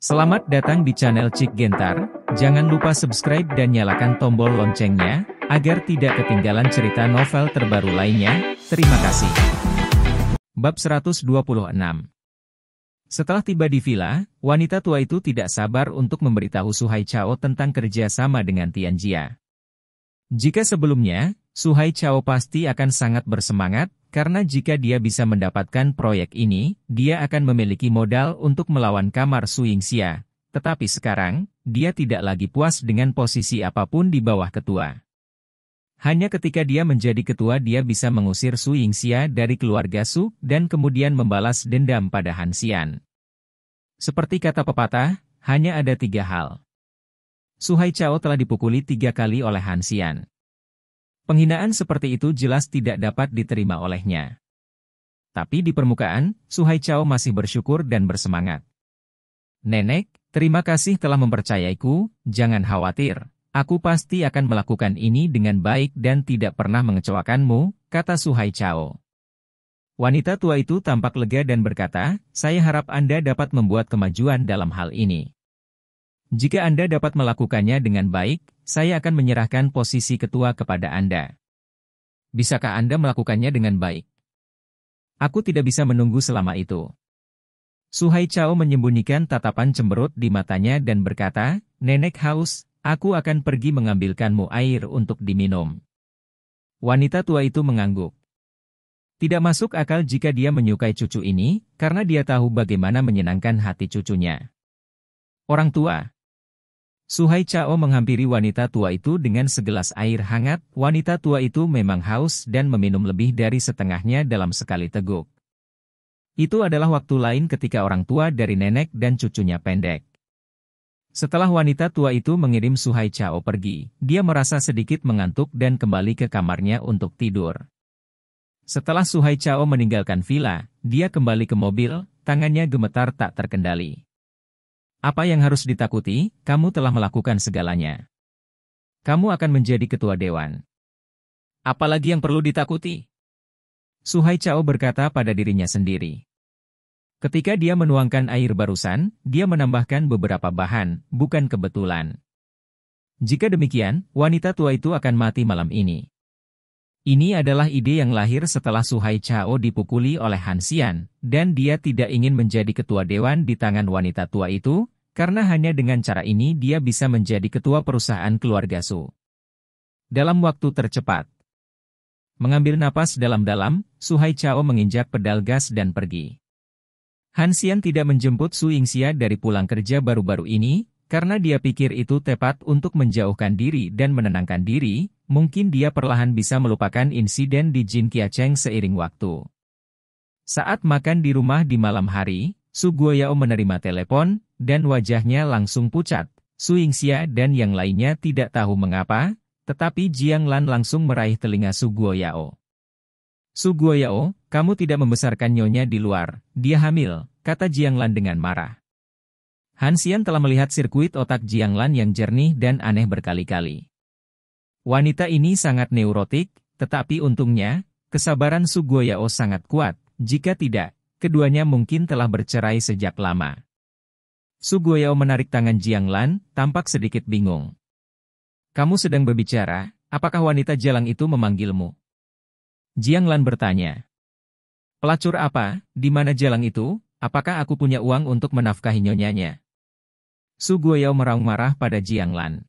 Selamat datang di channel Cik Gentar, jangan lupa subscribe dan nyalakan tombol loncengnya, agar tidak ketinggalan cerita novel terbaru lainnya, terima kasih. Bab 126 Setelah tiba di villa, wanita tua itu tidak sabar untuk memberitahu Suhai Chao tentang kerja sama dengan Tian Jia. Jika sebelumnya, Suhai Chao pasti akan sangat bersemangat, karena jika dia bisa mendapatkan proyek ini, dia akan memiliki modal untuk melawan kamar Xia. Tetapi sekarang, dia tidak lagi puas dengan posisi apapun di bawah ketua. Hanya ketika dia menjadi ketua dia bisa mengusir Su Yingxia dari keluarga Su dan kemudian membalas dendam pada Han Xian. Seperti kata pepatah, hanya ada tiga hal. Su Hai Chao telah dipukuli tiga kali oleh Han Xian. Penghinaan seperti itu jelas tidak dapat diterima olehnya. Tapi di permukaan, Suhai Chow masih bersyukur dan bersemangat. Nenek, terima kasih telah mempercayaiku, jangan khawatir. Aku pasti akan melakukan ini dengan baik dan tidak pernah mengecewakanmu, kata Suhai Chow. Wanita tua itu tampak lega dan berkata, saya harap Anda dapat membuat kemajuan dalam hal ini. Jika Anda dapat melakukannya dengan baik, saya akan menyerahkan posisi ketua kepada Anda. Bisakah Anda melakukannya dengan baik? Aku tidak bisa menunggu selama itu. Suhai Chao menyembunyikan tatapan cemberut di matanya dan berkata, Nenek haus, aku akan pergi mengambilkanmu air untuk diminum. Wanita tua itu mengangguk. Tidak masuk akal jika dia menyukai cucu ini, karena dia tahu bagaimana menyenangkan hati cucunya. Orang tua, Suhai Chao menghampiri wanita tua itu dengan segelas air hangat. Wanita tua itu memang haus dan meminum lebih dari setengahnya dalam sekali teguk. Itu adalah waktu lain ketika orang tua dari nenek dan cucunya pendek. Setelah wanita tua itu mengirim Suhai Chao pergi, dia merasa sedikit mengantuk dan kembali ke kamarnya untuk tidur. Setelah Suhai Chao meninggalkan villa, dia kembali ke mobil, tangannya gemetar tak terkendali. Apa yang harus ditakuti? Kamu telah melakukan segalanya. Kamu akan menjadi ketua dewan. Apalagi yang perlu ditakuti? Suhai Chao berkata pada dirinya sendiri. Ketika dia menuangkan air barusan, dia menambahkan beberapa bahan, bukan kebetulan. Jika demikian, wanita tua itu akan mati malam ini. Ini adalah ide yang lahir setelah Suhai Chao dipukuli oleh Hansian, dan dia tidak ingin menjadi ketua dewan di tangan wanita tua itu, karena hanya dengan cara ini dia bisa menjadi ketua perusahaan keluarga Su. Dalam waktu tercepat, mengambil napas dalam-dalam, Suhai Chao menginjak pedal gas dan pergi. Hansian tidak menjemput Su Yingxia dari pulang kerja baru-baru ini, karena dia pikir itu tepat untuk menjauhkan diri dan menenangkan diri, mungkin dia perlahan bisa melupakan insiden di Jin Kiacheng seiring waktu. Saat makan di rumah di malam hari, Su Guoyao menerima telepon, dan wajahnya langsung pucat. Su Yingxia dan yang lainnya tidak tahu mengapa, tetapi Jiang Lan langsung meraih telinga Su Guoyao. Su Guoyao, kamu tidak membesarkan nyonya di luar, dia hamil, kata Jiang Lan dengan marah. Hansian telah melihat sirkuit otak Jiang Lan yang jernih dan aneh berkali-kali. Wanita ini sangat neurotik, tetapi untungnya, kesabaran Sugoyao sangat kuat, jika tidak, keduanya mungkin telah bercerai sejak lama. Sugoyao menarik tangan Jiang Lan, tampak sedikit bingung. Kamu sedang berbicara, apakah wanita jalang itu memanggilmu? Jiang Lan bertanya. Pelacur apa, di mana jalang itu, apakah aku punya uang untuk menafkahi nyonyanya? Su Guoyao meraung marah pada Jiang Lan.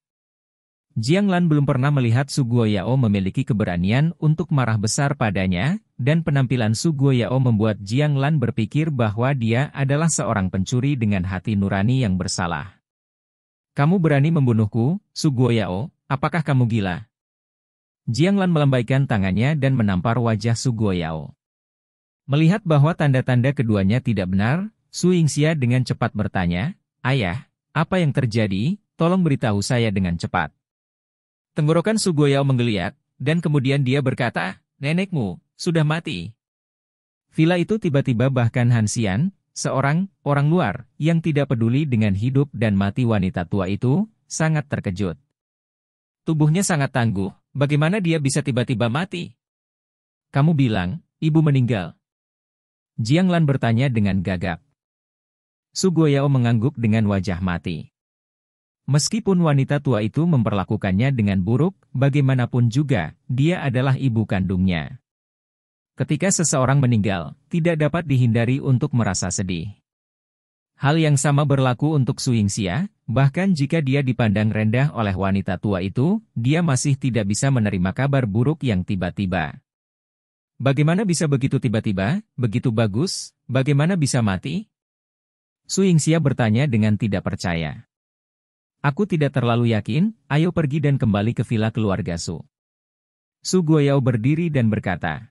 Jiang Lan belum pernah melihat Suguo Yao memiliki keberanian untuk marah besar padanya, dan penampilan Suguo Yao membuat Jiang Lan berpikir bahwa dia adalah seorang pencuri dengan hati nurani yang bersalah. Kamu berani membunuhku, Suguo Yao, apakah kamu gila? Jiang Lan melambaikan tangannya dan menampar wajah Suguo Yao. Melihat bahwa tanda-tanda keduanya tidak benar, Su Yingxia dengan cepat bertanya, Ayah, apa yang terjadi, tolong beritahu saya dengan cepat. Tenggorokan Sugoyao menggeliat, dan kemudian dia berkata, nenekmu, sudah mati. Villa itu tiba-tiba bahkan Hansian, seorang orang luar yang tidak peduli dengan hidup dan mati wanita tua itu, sangat terkejut. Tubuhnya sangat tangguh, bagaimana dia bisa tiba-tiba mati? Kamu bilang, ibu meninggal. Jiang Lan bertanya dengan gagap. Sugoyao mengangguk dengan wajah mati. Meskipun wanita tua itu memperlakukannya dengan buruk, bagaimanapun juga, dia adalah ibu kandungnya. Ketika seseorang meninggal, tidak dapat dihindari untuk merasa sedih. Hal yang sama berlaku untuk Suingsia, bahkan jika dia dipandang rendah oleh wanita tua itu, dia masih tidak bisa menerima kabar buruk yang tiba-tiba. Bagaimana bisa begitu tiba-tiba, begitu bagus, bagaimana bisa mati? Suingsia bertanya dengan tidak percaya. Aku tidak terlalu yakin, ayo pergi dan kembali ke villa keluarga Su. Su Guoyao berdiri dan berkata.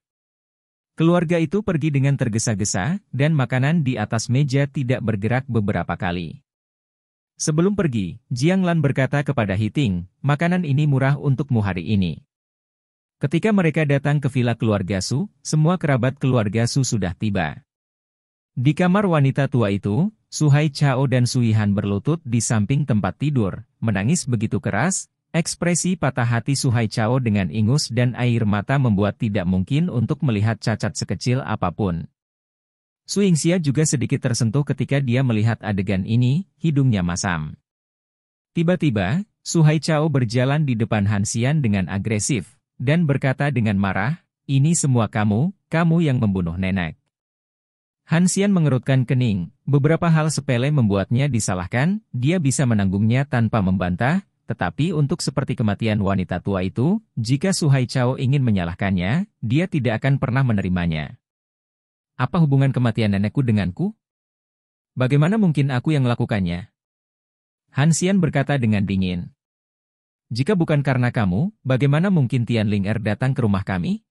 Keluarga itu pergi dengan tergesa-gesa, dan makanan di atas meja tidak bergerak beberapa kali. Sebelum pergi, Jiang Lan berkata kepada Hiting, makanan ini murah untukmu hari ini. Ketika mereka datang ke villa keluarga Su, semua kerabat keluarga Su sudah tiba. Di kamar wanita tua itu, Suhai Chao dan Suihan berlutut di samping tempat tidur, menangis begitu keras, ekspresi patah hati Suhai Chao dengan ingus dan air mata membuat tidak mungkin untuk melihat cacat sekecil apapun. Suingxia juga sedikit tersentuh ketika dia melihat adegan ini, hidungnya masam. Tiba-tiba, Suhai Chao berjalan di depan Xian dengan agresif, dan berkata dengan marah, ini semua kamu, kamu yang membunuh nenek. Hansian mengerutkan kening, beberapa hal sepele membuatnya disalahkan, dia bisa menanggungnya tanpa membantah, tetapi untuk seperti kematian wanita tua itu, jika Suhai Chao ingin menyalahkannya, dia tidak akan pernah menerimanya. Apa hubungan kematian nenekku denganku? Bagaimana mungkin aku yang melakukannya? Hansian berkata dengan dingin. Jika bukan karena kamu, bagaimana mungkin Tian Ling Er datang ke rumah kami?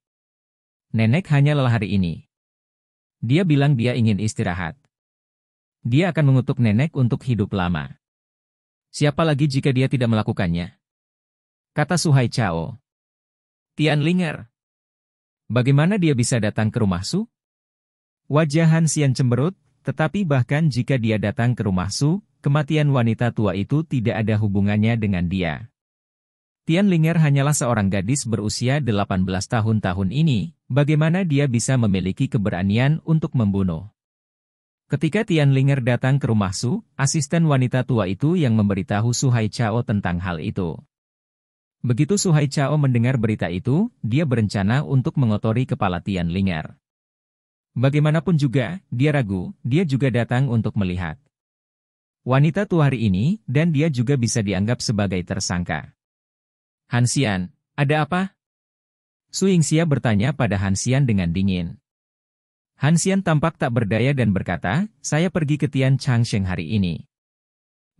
Nenek hanya lelah hari ini. Dia bilang dia ingin istirahat. Dia akan mengutuk nenek untuk hidup lama. Siapa lagi jika dia tidak melakukannya? Kata Suhai Chao. Tian Linger. Bagaimana dia bisa datang ke rumah Su? Wajah Han Xian cemberut, tetapi bahkan jika dia datang ke rumah Su, kematian wanita tua itu tidak ada hubungannya dengan dia. Tian Linger hanyalah seorang gadis berusia 18 tahun tahun ini, bagaimana dia bisa memiliki keberanian untuk membunuh. Ketika Tian Linger datang ke rumah Su, asisten wanita tua itu yang memberitahu Su Hai Chao tentang hal itu. Begitu Su Hai Chao mendengar berita itu, dia berencana untuk mengotori kepala Tian Linger. Bagaimanapun juga, dia ragu, dia juga datang untuk melihat. Wanita tua hari ini, dan dia juga bisa dianggap sebagai tersangka. Hansian, ada apa? Su Yingxia bertanya pada Hansian dengan dingin. Hansian tampak tak berdaya dan berkata, saya pergi ke Tian Changsheng hari ini.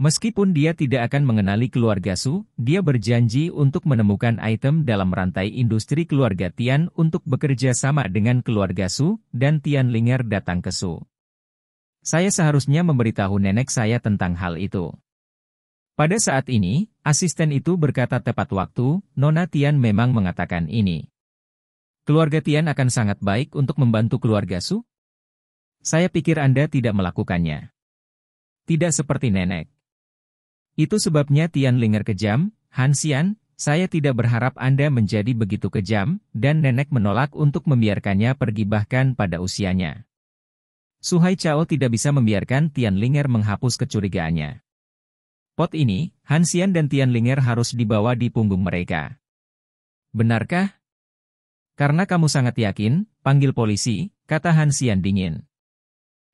Meskipun dia tidak akan mengenali keluarga Su, dia berjanji untuk menemukan item dalam rantai industri keluarga Tian untuk bekerja sama dengan keluarga Su, dan Tian Linger datang ke Su. Saya seharusnya memberitahu nenek saya tentang hal itu. Pada saat ini, asisten itu berkata tepat waktu, Nona Tian memang mengatakan ini. Keluarga Tian akan sangat baik untuk membantu keluarga Su? Saya pikir Anda tidak melakukannya. Tidak seperti nenek. Itu sebabnya Tian Linger kejam, Han Xian, saya tidak berharap Anda menjadi begitu kejam, dan nenek menolak untuk membiarkannya pergi bahkan pada usianya. Suhai Chao tidak bisa membiarkan Tian Linger menghapus kecurigaannya. Pot ini, Hansian dan Tian Ling'er harus dibawa di punggung mereka. Benarkah? Karena kamu sangat yakin, panggil polisi, kata Hansian dingin.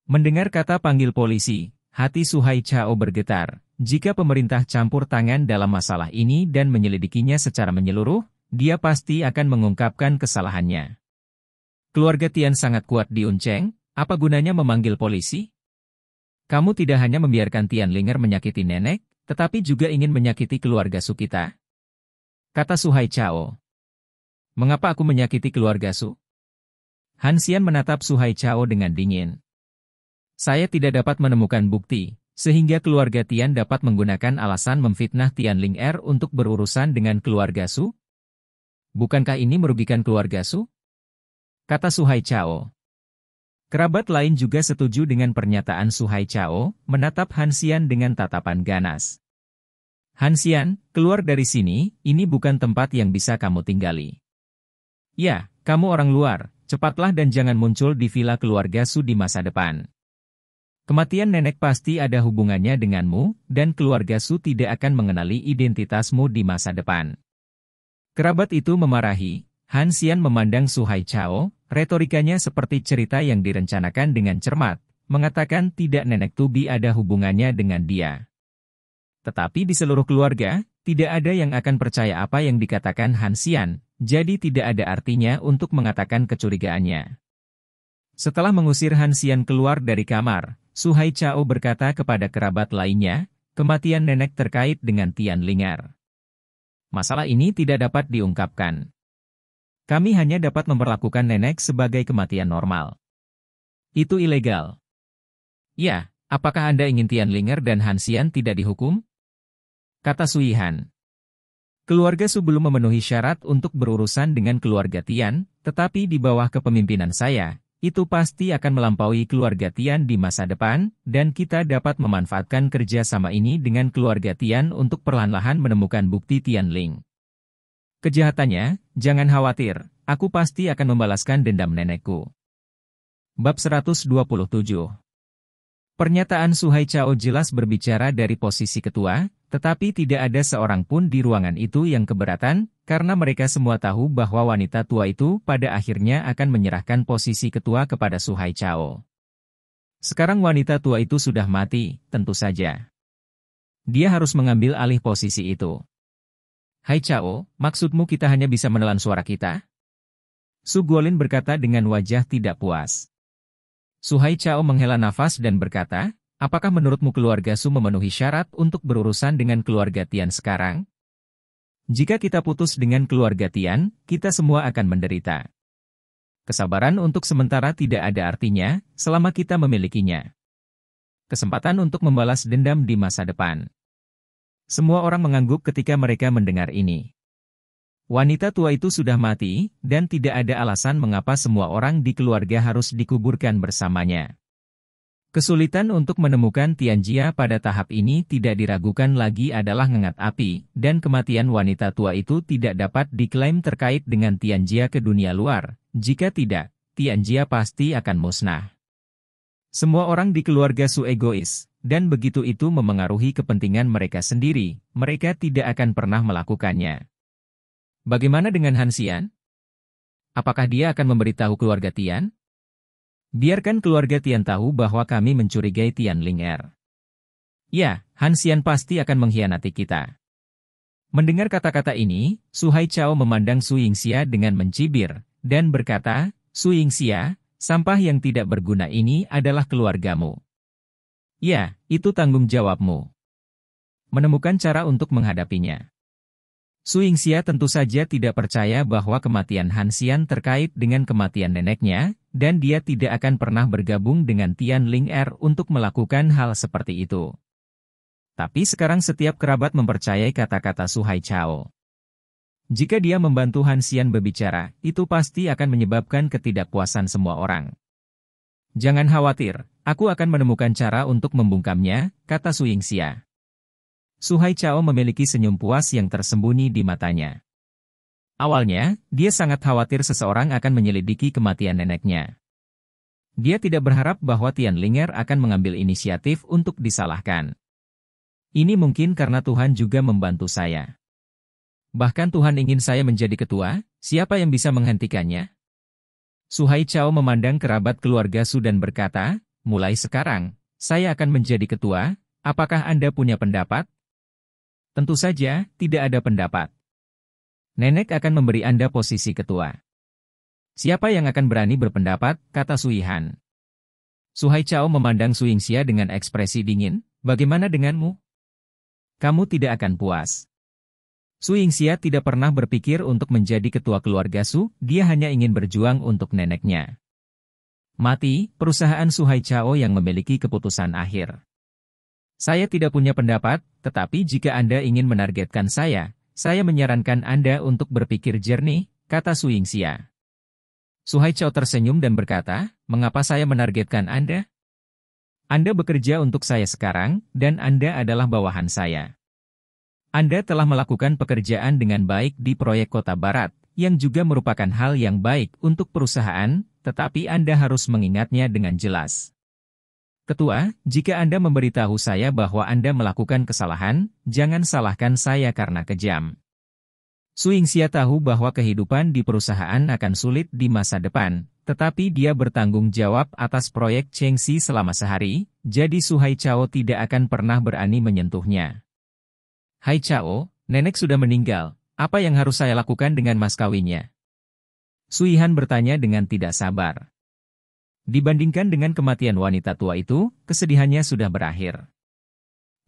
Mendengar kata panggil polisi, hati Suhai Chao bergetar. Jika pemerintah campur tangan dalam masalah ini dan menyelidikinya secara menyeluruh, dia pasti akan mengungkapkan kesalahannya. Keluarga Tian sangat kuat di Unceng, apa gunanya memanggil polisi? Kamu tidak hanya membiarkan Tian Linger menyakiti nenek, tetapi juga ingin menyakiti keluarga Su kita. Kata Suhai Chao. Mengapa aku menyakiti keluarga Su? Hansian Xian menatap Suhai Chao dengan dingin. Saya tidak dapat menemukan bukti, sehingga keluarga Tian dapat menggunakan alasan memfitnah Tian Ling Er untuk berurusan dengan keluarga Su? Bukankah ini merugikan keluarga Su? Kata Suhai Chao. Kerabat lain juga setuju dengan pernyataan Suhai Chao, menatap Hansian dengan tatapan ganas. Hansian, keluar dari sini, ini bukan tempat yang bisa kamu tinggali. Ya, kamu orang luar, cepatlah dan jangan muncul di villa keluarga Su di masa depan. Kematian nenek pasti ada hubungannya denganmu, dan keluarga Su tidak akan mengenali identitasmu di masa depan. Kerabat itu memarahi, Hansian memandang Suhai Chao, Retorikanya seperti cerita yang direncanakan dengan cermat, mengatakan tidak nenek Tubi ada hubungannya dengan dia. Tetapi di seluruh keluarga, tidak ada yang akan percaya apa yang dikatakan Hansian, jadi tidak ada artinya untuk mengatakan kecurigaannya. Setelah mengusir Hansian keluar dari kamar, Suhai Chao berkata kepada kerabat lainnya, kematian nenek terkait dengan Tian Lingar. Masalah ini tidak dapat diungkapkan. Kami hanya dapat memperlakukan nenek sebagai kematian normal. Itu ilegal. Ya, apakah Anda ingin Tian Linger dan Hansian tidak dihukum? Kata Suihan. Keluarga Su belum memenuhi syarat untuk berurusan dengan keluarga Tian, tetapi di bawah kepemimpinan saya, itu pasti akan melampaui keluarga Tian di masa depan, dan kita dapat memanfaatkan kerjasama ini dengan keluarga Tian untuk perlahan-lahan menemukan bukti Tian Ling. Kejahatannya, jangan khawatir, aku pasti akan membalaskan dendam nenekku. Bab 127 Pernyataan Suhai Chao jelas berbicara dari posisi ketua, tetapi tidak ada seorang pun di ruangan itu yang keberatan, karena mereka semua tahu bahwa wanita tua itu pada akhirnya akan menyerahkan posisi ketua kepada Suhai Chao. Sekarang wanita tua itu sudah mati, tentu saja. Dia harus mengambil alih posisi itu. Hai Chao, maksudmu kita hanya bisa menelan suara kita? Sugolin berkata dengan wajah tidak puas. Suhai Chao menghela nafas dan berkata, apakah menurutmu keluarga Su memenuhi syarat untuk berurusan dengan keluarga Tian sekarang? Jika kita putus dengan keluarga Tian, kita semua akan menderita. Kesabaran untuk sementara tidak ada artinya, selama kita memilikinya. Kesempatan untuk membalas dendam di masa depan. Semua orang mengangguk ketika mereka mendengar ini. Wanita tua itu sudah mati, dan tidak ada alasan mengapa semua orang di keluarga harus dikuburkan bersamanya. Kesulitan untuk menemukan Tianjia pada tahap ini tidak diragukan lagi adalah ngengat api, dan kematian wanita tua itu tidak dapat diklaim terkait dengan Tianjia ke dunia luar. Jika tidak, Tianjia pasti akan musnah. Semua orang di keluarga Su egois, dan begitu itu memengaruhi kepentingan mereka sendiri, mereka tidak akan pernah melakukannya. Bagaimana dengan Hansian? Apakah dia akan memberitahu keluarga Tian? Biarkan keluarga Tian tahu bahwa kami mencurigai Tian Ling Er. Ya, Hansian pasti akan mengkhianati kita. Mendengar kata-kata ini, Su Hai Chao memandang Su Yingxia dengan mencibir, dan berkata, Su Yingxia, Sampah yang tidak berguna ini adalah keluargamu. Ya, itu tanggung jawabmu. Menemukan cara untuk menghadapinya. Su Yingxia tentu saja tidak percaya bahwa kematian Han Xian terkait dengan kematian neneknya, dan dia tidak akan pernah bergabung dengan Tian Ling Er untuk melakukan hal seperti itu. Tapi sekarang setiap kerabat mempercayai kata-kata Su Hai Chao. Jika dia membantu Hansian berbicara, itu pasti akan menyebabkan ketidakpuasan semua orang. Jangan khawatir, aku akan menemukan cara untuk membungkamnya, kata Su Yingxia. Su Chao memiliki senyum puas yang tersembunyi di matanya. Awalnya, dia sangat khawatir seseorang akan menyelidiki kematian neneknya. Dia tidak berharap bahwa Tian Linger akan mengambil inisiatif untuk disalahkan. Ini mungkin karena Tuhan juga membantu saya. Bahkan Tuhan ingin saya menjadi ketua, siapa yang bisa menghentikannya? Suhai Chao memandang kerabat keluarga Su dan berkata, mulai sekarang, saya akan menjadi ketua, apakah Anda punya pendapat? Tentu saja, tidak ada pendapat. Nenek akan memberi Anda posisi ketua. Siapa yang akan berani berpendapat, kata Suihan. Suhai Chao memandang Su Yingxia dengan ekspresi dingin, bagaimana denganmu? Kamu tidak akan puas. Su Yingxia tidak pernah berpikir untuk menjadi ketua keluarga Su, dia hanya ingin berjuang untuk neneknya. Mati, perusahaan Hai Chao yang memiliki keputusan akhir. Saya tidak punya pendapat, tetapi jika Anda ingin menargetkan saya, saya menyarankan Anda untuk berpikir jernih, kata Su Yingxia. Su Haichao tersenyum dan berkata, mengapa saya menargetkan Anda? Anda bekerja untuk saya sekarang, dan Anda adalah bawahan saya. Anda telah melakukan pekerjaan dengan baik di proyek Kota Barat, yang juga merupakan hal yang baik untuk perusahaan, tetapi Anda harus mengingatnya dengan jelas. Ketua, jika Anda memberitahu saya bahwa Anda melakukan kesalahan, jangan salahkan saya karena kejam. Suingsia tahu bahwa kehidupan di perusahaan akan sulit di masa depan, tetapi dia bertanggung jawab atas proyek Chengxi selama sehari, jadi Suhai Chao tidak akan pernah berani menyentuhnya. Hai Chao, nenek sudah meninggal, apa yang harus saya lakukan dengan mas kawinnya? Suihan bertanya dengan tidak sabar. Dibandingkan dengan kematian wanita tua itu, kesedihannya sudah berakhir.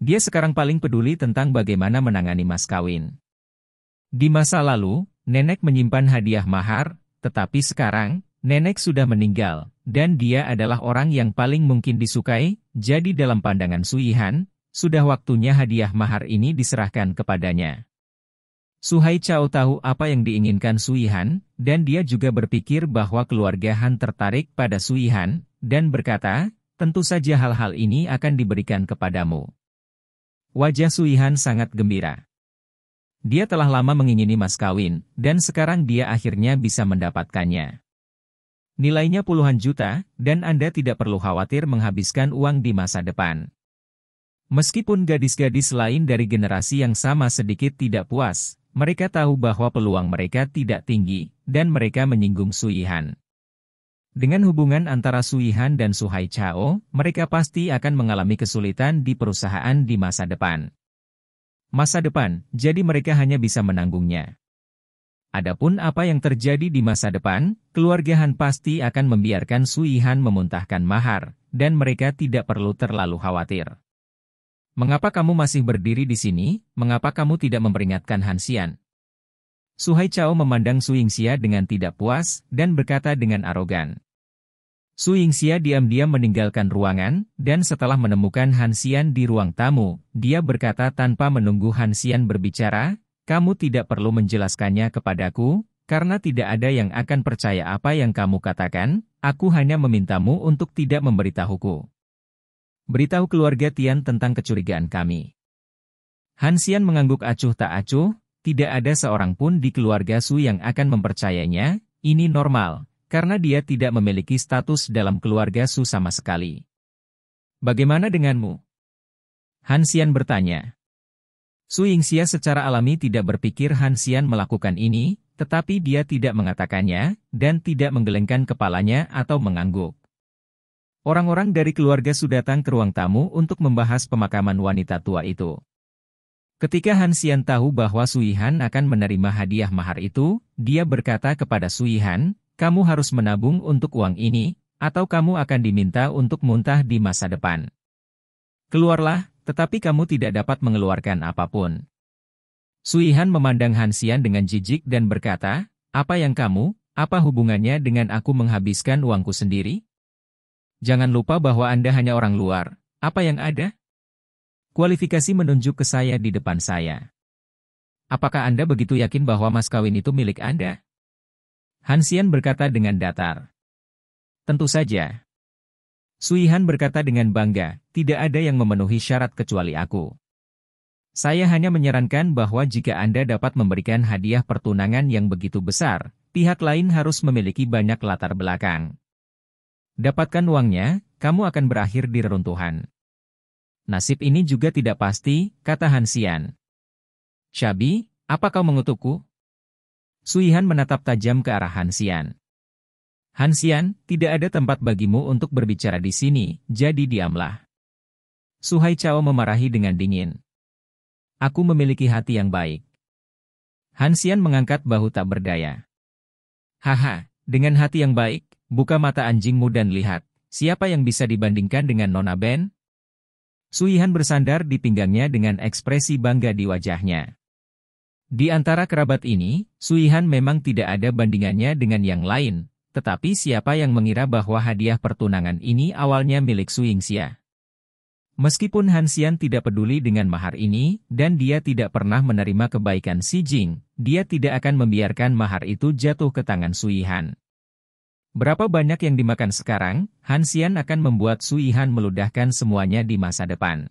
Dia sekarang paling peduli tentang bagaimana menangani mas kawin. Di masa lalu, nenek menyimpan hadiah mahar, tetapi sekarang, nenek sudah meninggal, dan dia adalah orang yang paling mungkin disukai, jadi dalam pandangan Suihan, sudah waktunya hadiah mahar ini diserahkan kepadanya. Suhai Chao tahu apa yang diinginkan Suihan, dan dia juga berpikir bahwa keluarga Han tertarik pada Suihan, dan berkata, tentu saja hal-hal ini akan diberikan kepadamu. Wajah Suihan sangat gembira. Dia telah lama mengingini mas kawin, dan sekarang dia akhirnya bisa mendapatkannya. Nilainya puluhan juta, dan Anda tidak perlu khawatir menghabiskan uang di masa depan. Meskipun gadis-gadis lain dari generasi yang sama sedikit tidak puas, mereka tahu bahwa peluang mereka tidak tinggi, dan mereka menyinggung Suihan. Dengan hubungan antara Suihan dan Suhai Chao, mereka pasti akan mengalami kesulitan di perusahaan di masa depan. Masa depan, jadi mereka hanya bisa menanggungnya. Adapun apa yang terjadi di masa depan, keluarga Han pasti akan membiarkan Suihan memuntahkan mahar, dan mereka tidak perlu terlalu khawatir. Mengapa kamu masih berdiri di sini? Mengapa kamu tidak memperingatkan Hansian? Suhai Chao memandang Su Yingxia dengan tidak puas dan berkata dengan arogan. Su Yingxia diam-diam meninggalkan ruangan, dan setelah menemukan Hansian di ruang tamu, dia berkata tanpa menunggu Hansian berbicara, kamu tidak perlu menjelaskannya kepadaku, karena tidak ada yang akan percaya apa yang kamu katakan, aku hanya memintamu untuk tidak memberitahuku. Beritahu keluarga Tian tentang kecurigaan kami. Hansian mengangguk acuh tak acuh, tidak ada seorang pun di keluarga Su yang akan mempercayainya, ini normal, karena dia tidak memiliki status dalam keluarga Su sama sekali. Bagaimana denganmu? Hansian bertanya. Su Yingxia secara alami tidak berpikir Hansian melakukan ini, tetapi dia tidak mengatakannya, dan tidak menggelengkan kepalanya atau mengangguk. Orang-orang dari keluarga sudah datang ke ruang tamu untuk membahas pemakaman wanita tua itu. Ketika Han Xian tahu bahwa Suihan akan menerima hadiah mahar itu, dia berkata kepada Suihan, kamu harus menabung untuk uang ini, atau kamu akan diminta untuk muntah di masa depan. Keluarlah, tetapi kamu tidak dapat mengeluarkan apapun. Suihan memandang Han Xian dengan jijik dan berkata, apa yang kamu, apa hubungannya dengan aku menghabiskan uangku sendiri? Jangan lupa bahwa Anda hanya orang luar. Apa yang ada? Kualifikasi menunjuk ke saya di depan saya. Apakah Anda begitu yakin bahwa mas kawin itu milik Anda? Hansian berkata dengan datar. Tentu saja. Suihan berkata dengan bangga, tidak ada yang memenuhi syarat kecuali aku. Saya hanya menyarankan bahwa jika Anda dapat memberikan hadiah pertunangan yang begitu besar, pihak lain harus memiliki banyak latar belakang. Dapatkan uangnya, kamu akan berakhir di reruntuhan. Nasib ini juga tidak pasti, kata Hansian. Shabi, apa kau mengutukku? Suihan menatap tajam ke arah Hansian. Hansian, tidak ada tempat bagimu untuk berbicara di sini, jadi diamlah. Suhai Chao memarahi dengan dingin. Aku memiliki hati yang baik. Hansian mengangkat bahu tak berdaya. Haha, dengan hati yang baik, Buka mata anjingmu dan lihat, siapa yang bisa dibandingkan dengan Nona Ben? Suihan bersandar di pinggangnya dengan ekspresi bangga di wajahnya. Di antara kerabat ini, Suihan memang tidak ada bandingannya dengan yang lain, tetapi siapa yang mengira bahwa hadiah pertunangan ini awalnya milik Suingxia? Meskipun Hansian tidak peduli dengan mahar ini, dan dia tidak pernah menerima kebaikan Si Jing, dia tidak akan membiarkan mahar itu jatuh ke tangan Suihan. Berapa banyak yang dimakan sekarang, Hansian akan membuat Sui Han meludahkan semuanya di masa depan.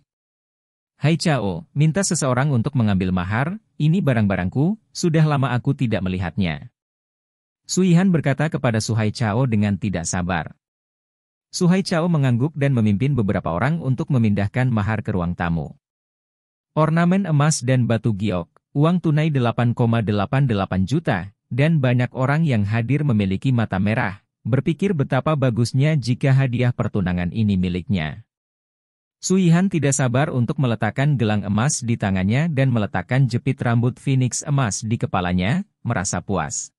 Hai Chao, minta seseorang untuk mengambil mahar, ini barang-barangku, sudah lama aku tidak melihatnya. Sui Han berkata kepada Suhai Chao dengan tidak sabar. Suhai Chao mengangguk dan memimpin beberapa orang untuk memindahkan mahar ke ruang tamu. Ornamen emas dan batu giok, uang tunai 8,88 juta, dan banyak orang yang hadir memiliki mata merah, berpikir betapa bagusnya jika hadiah pertunangan ini miliknya. Suihan tidak sabar untuk meletakkan gelang emas di tangannya dan meletakkan jepit rambut phoenix emas di kepalanya, merasa puas.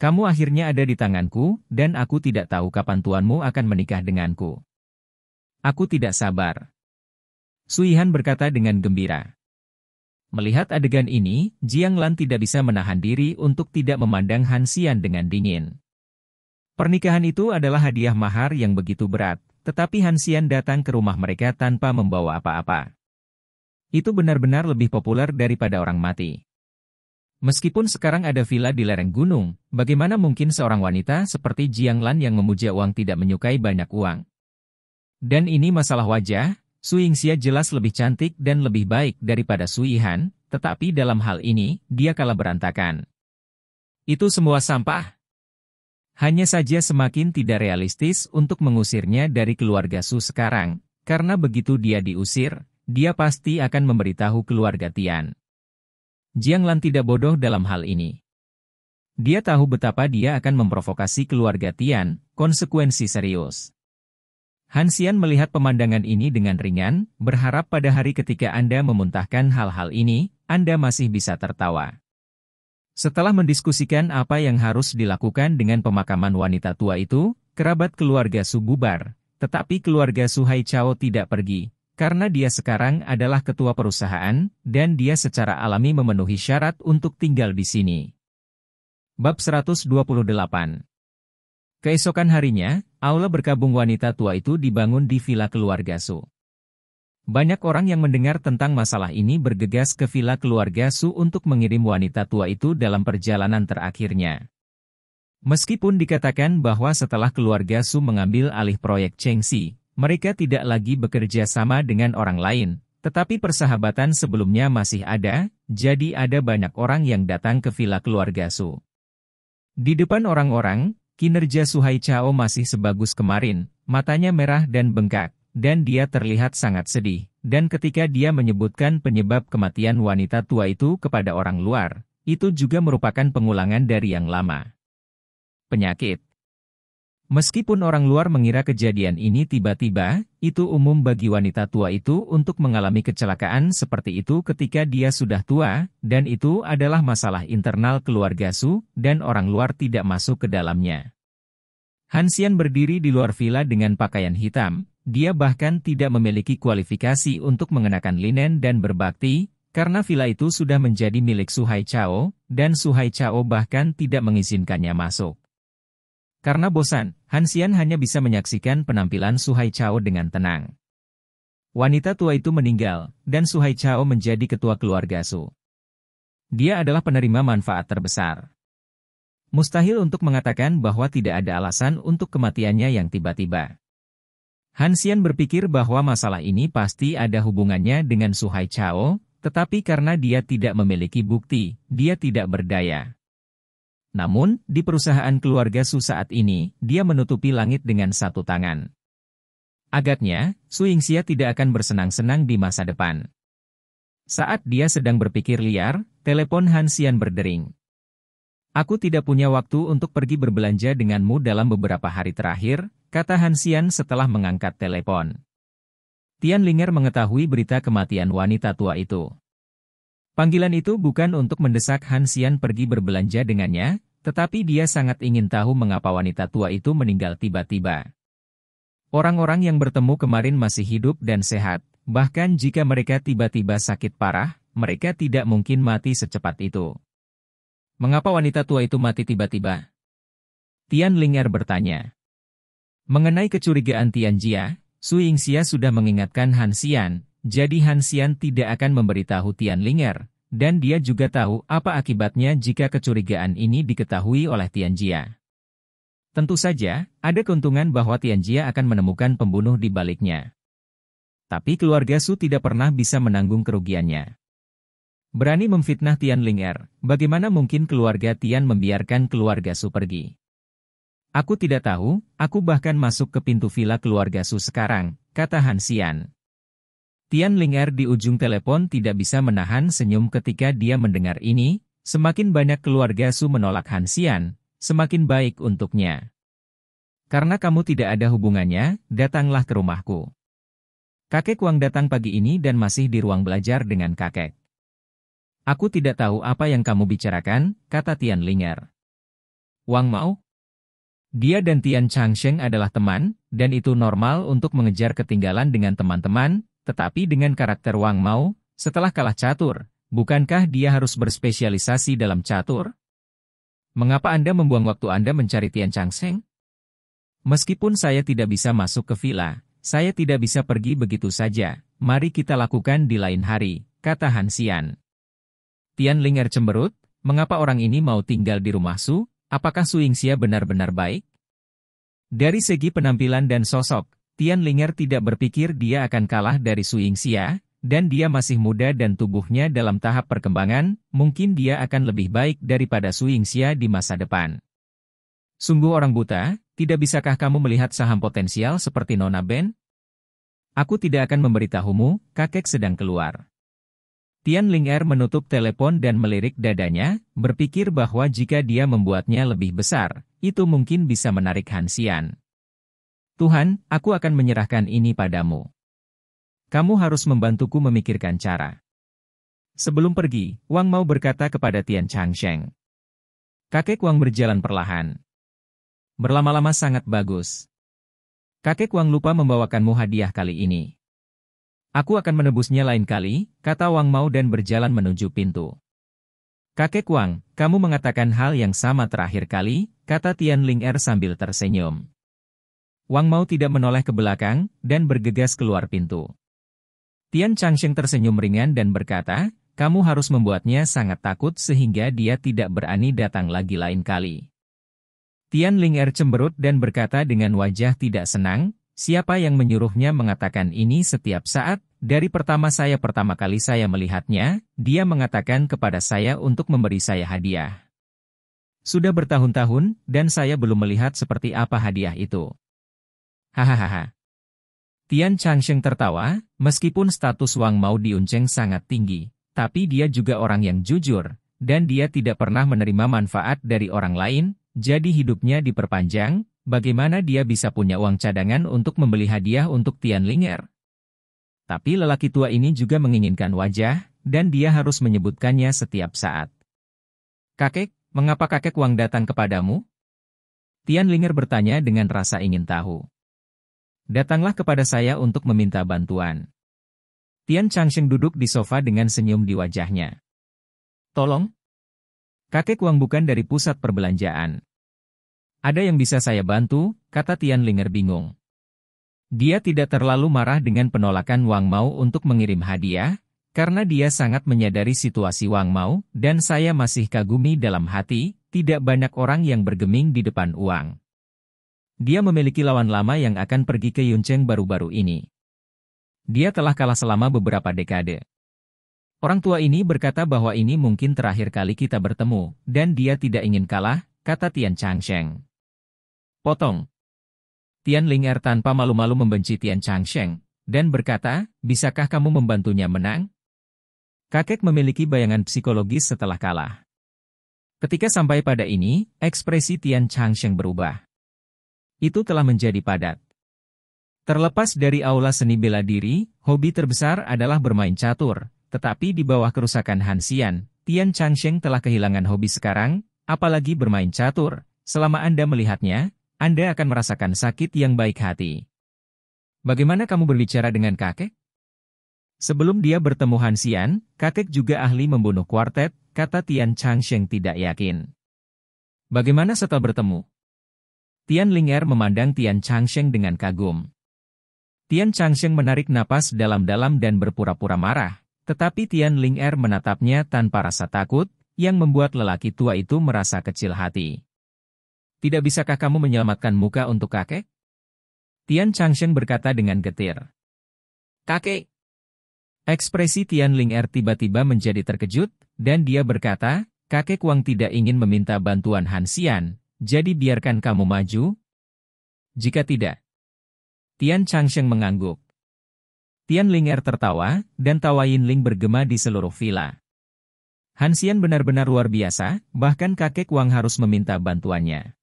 Kamu akhirnya ada di tanganku, dan aku tidak tahu kapan tuanmu akan menikah denganku. Aku tidak sabar. Suihan berkata dengan gembira. Melihat adegan ini, Jiang Lan tidak bisa menahan diri untuk tidak memandang Hansian dengan dingin. Pernikahan itu adalah hadiah mahar yang begitu berat, tetapi Hansian datang ke rumah mereka tanpa membawa apa-apa. Itu benar-benar lebih populer daripada orang mati. Meskipun sekarang ada villa di lereng gunung, bagaimana mungkin seorang wanita seperti Jiang Lan yang memuja uang tidak menyukai banyak uang? Dan ini masalah wajah, Su Yingxia jelas lebih cantik dan lebih baik daripada Su Yihan, tetapi dalam hal ini, dia kalah berantakan. Itu semua sampah, hanya saja semakin tidak realistis untuk mengusirnya dari keluarga Su sekarang, karena begitu dia diusir, dia pasti akan memberitahu keluarga Tian. Jiang Lan tidak bodoh dalam hal ini. Dia tahu betapa dia akan memprovokasi keluarga Tian, konsekuensi serius. Hansian melihat pemandangan ini dengan ringan, berharap pada hari ketika Anda memuntahkan hal-hal ini, Anda masih bisa tertawa. Setelah mendiskusikan apa yang harus dilakukan dengan pemakaman wanita tua itu, kerabat keluarga Su bubar. Tetapi keluarga Suhai Chao tidak pergi, karena dia sekarang adalah ketua perusahaan, dan dia secara alami memenuhi syarat untuk tinggal di sini. Bab 128 Keesokan harinya, aula berkabung wanita tua itu dibangun di villa keluarga Su. Banyak orang yang mendengar tentang masalah ini bergegas ke villa keluarga Su untuk mengirim wanita tua itu dalam perjalanan terakhirnya. Meskipun dikatakan bahwa setelah keluarga Su mengambil alih proyek Si, mereka tidak lagi bekerja sama dengan orang lain, tetapi persahabatan sebelumnya masih ada, jadi ada banyak orang yang datang ke villa keluarga Su. Di depan orang-orang, kinerja Suhai Chao masih sebagus kemarin, matanya merah dan bengkak, dan dia terlihat sangat sedih. Dan ketika dia menyebutkan penyebab kematian wanita tua itu kepada orang luar, itu juga merupakan pengulangan dari yang lama. Penyakit Meskipun orang luar mengira kejadian ini tiba-tiba, itu umum bagi wanita tua itu untuk mengalami kecelakaan seperti itu ketika dia sudah tua, dan itu adalah masalah internal keluarga Su, dan orang luar tidak masuk ke dalamnya. Hansian berdiri di luar villa dengan pakaian hitam, dia bahkan tidak memiliki kualifikasi untuk mengenakan linen dan berbakti, karena villa itu sudah menjadi milik Suhai Chao, dan Suhai Chao bahkan tidak mengizinkannya masuk. Karena bosan, Hansian hanya bisa menyaksikan penampilan Suhai Chao dengan tenang. Wanita tua itu meninggal, dan Suhai Chao menjadi ketua keluarga Su. Dia adalah penerima manfaat terbesar. Mustahil untuk mengatakan bahwa tidak ada alasan untuk kematiannya yang tiba-tiba. Hansian berpikir bahwa masalah ini pasti ada hubungannya dengan Suhai Chao, tetapi karena dia tidak memiliki bukti, dia tidak berdaya. Namun, di perusahaan keluarga Su saat ini, dia menutupi langit dengan satu tangan. Agaknya, Su Yingxia tidak akan bersenang-senang di masa depan. Saat dia sedang berpikir liar, telepon Hansian berdering. Aku tidak punya waktu untuk pergi berbelanja denganmu dalam beberapa hari terakhir, kata Hansian setelah mengangkat telepon. Tian Linger mengetahui berita kematian wanita tua itu. Panggilan itu bukan untuk mendesak Hansian pergi berbelanja dengannya, tetapi dia sangat ingin tahu mengapa wanita tua itu meninggal tiba-tiba. Orang-orang yang bertemu kemarin masih hidup dan sehat, bahkan jika mereka tiba-tiba sakit parah, mereka tidak mungkin mati secepat itu. Mengapa wanita tua itu mati tiba-tiba? Tian Linger bertanya. Mengenai kecurigaan Tian Jia, Su Yingxia sudah mengingatkan Han Xian, jadi Han Xian tidak akan memberitahu Tian Linger, dan dia juga tahu apa akibatnya jika kecurigaan ini diketahui oleh Tian Jia. Tentu saja, ada keuntungan bahwa Tian Jia akan menemukan pembunuh di baliknya. Tapi keluarga Su tidak pernah bisa menanggung kerugiannya. Berani memfitnah Tian Linger, bagaimana mungkin keluarga Tian membiarkan keluarga Su pergi? Aku tidak tahu, aku bahkan masuk ke pintu villa keluarga Su sekarang, kata Hansian. Tian Ling'er di ujung telepon tidak bisa menahan senyum ketika dia mendengar ini, semakin banyak keluarga Su menolak Hansian, semakin baik untuknya. Karena kamu tidak ada hubungannya, datanglah ke rumahku. Kakek Wang datang pagi ini dan masih di ruang belajar dengan kakek. Aku tidak tahu apa yang kamu bicarakan, kata Tian Ling'er. Wang Mao, dia dan Tian Changsheng adalah teman, dan itu normal untuk mengejar ketinggalan dengan teman-teman, tetapi dengan karakter Wang Mao, setelah kalah catur, bukankah dia harus berspesialisasi dalam catur? Mengapa Anda membuang waktu Anda mencari Tian Changsheng? Meskipun saya tidak bisa masuk ke villa, saya tidak bisa pergi begitu saja, mari kita lakukan di lain hari, kata Han Xian. Tian Linger cemberut, mengapa orang ini mau tinggal di rumah Su, Apakah Yingxia benar-benar baik? Dari segi penampilan dan sosok, Tian Linger tidak berpikir dia akan kalah dari Yingxia, dan dia masih muda dan tubuhnya dalam tahap perkembangan, mungkin dia akan lebih baik daripada Yingxia di masa depan. Sungguh orang buta, tidak bisakah kamu melihat saham potensial seperti Nona Ben? Aku tidak akan memberitahumu, kakek sedang keluar. Tian Ling Er menutup telepon dan melirik dadanya, berpikir bahwa jika dia membuatnya lebih besar, itu mungkin bisa menarik Hansian. Tuhan, aku akan menyerahkan ini padamu. Kamu harus membantuku memikirkan cara. Sebelum pergi, Wang mau berkata kepada Tian Changsheng. Kakek Wang berjalan perlahan. Berlama-lama sangat bagus. Kakek Wang lupa membawakanmu hadiah kali ini. Aku akan menebusnya lain kali, kata Wang Mao dan berjalan menuju pintu. Kakek Wang, kamu mengatakan hal yang sama terakhir kali, kata Tian Ling Er sambil tersenyum. Wang Mao tidak menoleh ke belakang, dan bergegas keluar pintu. Tian Changsheng tersenyum ringan dan berkata, kamu harus membuatnya sangat takut sehingga dia tidak berani datang lagi lain kali. Tian Ling Er cemberut dan berkata dengan wajah tidak senang, Siapa yang menyuruhnya mengatakan ini setiap saat? Dari pertama saya pertama kali saya melihatnya, dia mengatakan kepada saya untuk memberi saya hadiah. Sudah bertahun-tahun, dan saya belum melihat seperti apa hadiah itu. Hahaha. Tian Changsheng tertawa, meskipun status Wang Mao di Unceng sangat tinggi, tapi dia juga orang yang jujur, dan dia tidak pernah menerima manfaat dari orang lain, jadi hidupnya diperpanjang, Bagaimana dia bisa punya uang cadangan untuk membeli hadiah untuk Tian Ling'er? Tapi lelaki tua ini juga menginginkan wajah, dan dia harus menyebutkannya setiap saat. Kakek, mengapa kakek Wang datang kepadamu? Tian Ling'er bertanya dengan rasa ingin tahu. Datanglah kepada saya untuk meminta bantuan. Tian Changsheng duduk di sofa dengan senyum di wajahnya. Tolong? Kakek Wang bukan dari pusat perbelanjaan. Ada yang bisa saya bantu, kata Tian Linger bingung. Dia tidak terlalu marah dengan penolakan Wang Mao untuk mengirim hadiah, karena dia sangat menyadari situasi Wang Mao, dan saya masih kagumi dalam hati, tidak banyak orang yang bergeming di depan uang. Dia memiliki lawan lama yang akan pergi ke Yuncheng baru-baru ini. Dia telah kalah selama beberapa dekade. Orang tua ini berkata bahwa ini mungkin terakhir kali kita bertemu, dan dia tidak ingin kalah, kata Tian Changsheng. Potong. Tian Ling Er tanpa malu-malu membenci Tian Changsheng, dan berkata, bisakah kamu membantunya menang? Kakek memiliki bayangan psikologis setelah kalah. Ketika sampai pada ini, ekspresi Tian Changsheng berubah. Itu telah menjadi padat. Terlepas dari aula seni bela diri, hobi terbesar adalah bermain catur, tetapi di bawah kerusakan Hansian, Tian Changsheng telah kehilangan hobi sekarang, apalagi bermain catur. Selama Anda melihatnya, anda akan merasakan sakit yang baik hati. Bagaimana kamu berbicara dengan kakek? Sebelum dia bertemu Hansian, kakek juga ahli membunuh kuartet, kata Tian Changsheng tidak yakin. Bagaimana setelah bertemu? Tian Ling'er memandang Tian Changsheng dengan kagum. Tian Changsheng menarik napas dalam-dalam dan berpura-pura marah, tetapi Tian Ling'er menatapnya tanpa rasa takut, yang membuat lelaki tua itu merasa kecil hati. Tidak bisakah kamu menyelamatkan muka untuk kakek? Tian Changsheng berkata dengan getir. Kakek! Ekspresi Tian Ling Er tiba-tiba menjadi terkejut, dan dia berkata, kakek Wang tidak ingin meminta bantuan Han Xian, jadi biarkan kamu maju? Jika tidak. Tian Changsheng mengangguk. Tian Ling Er tertawa, dan tawa Yin Ling bergema di seluruh villa. Han Xian benar-benar luar biasa, bahkan kakek Wang harus meminta bantuannya.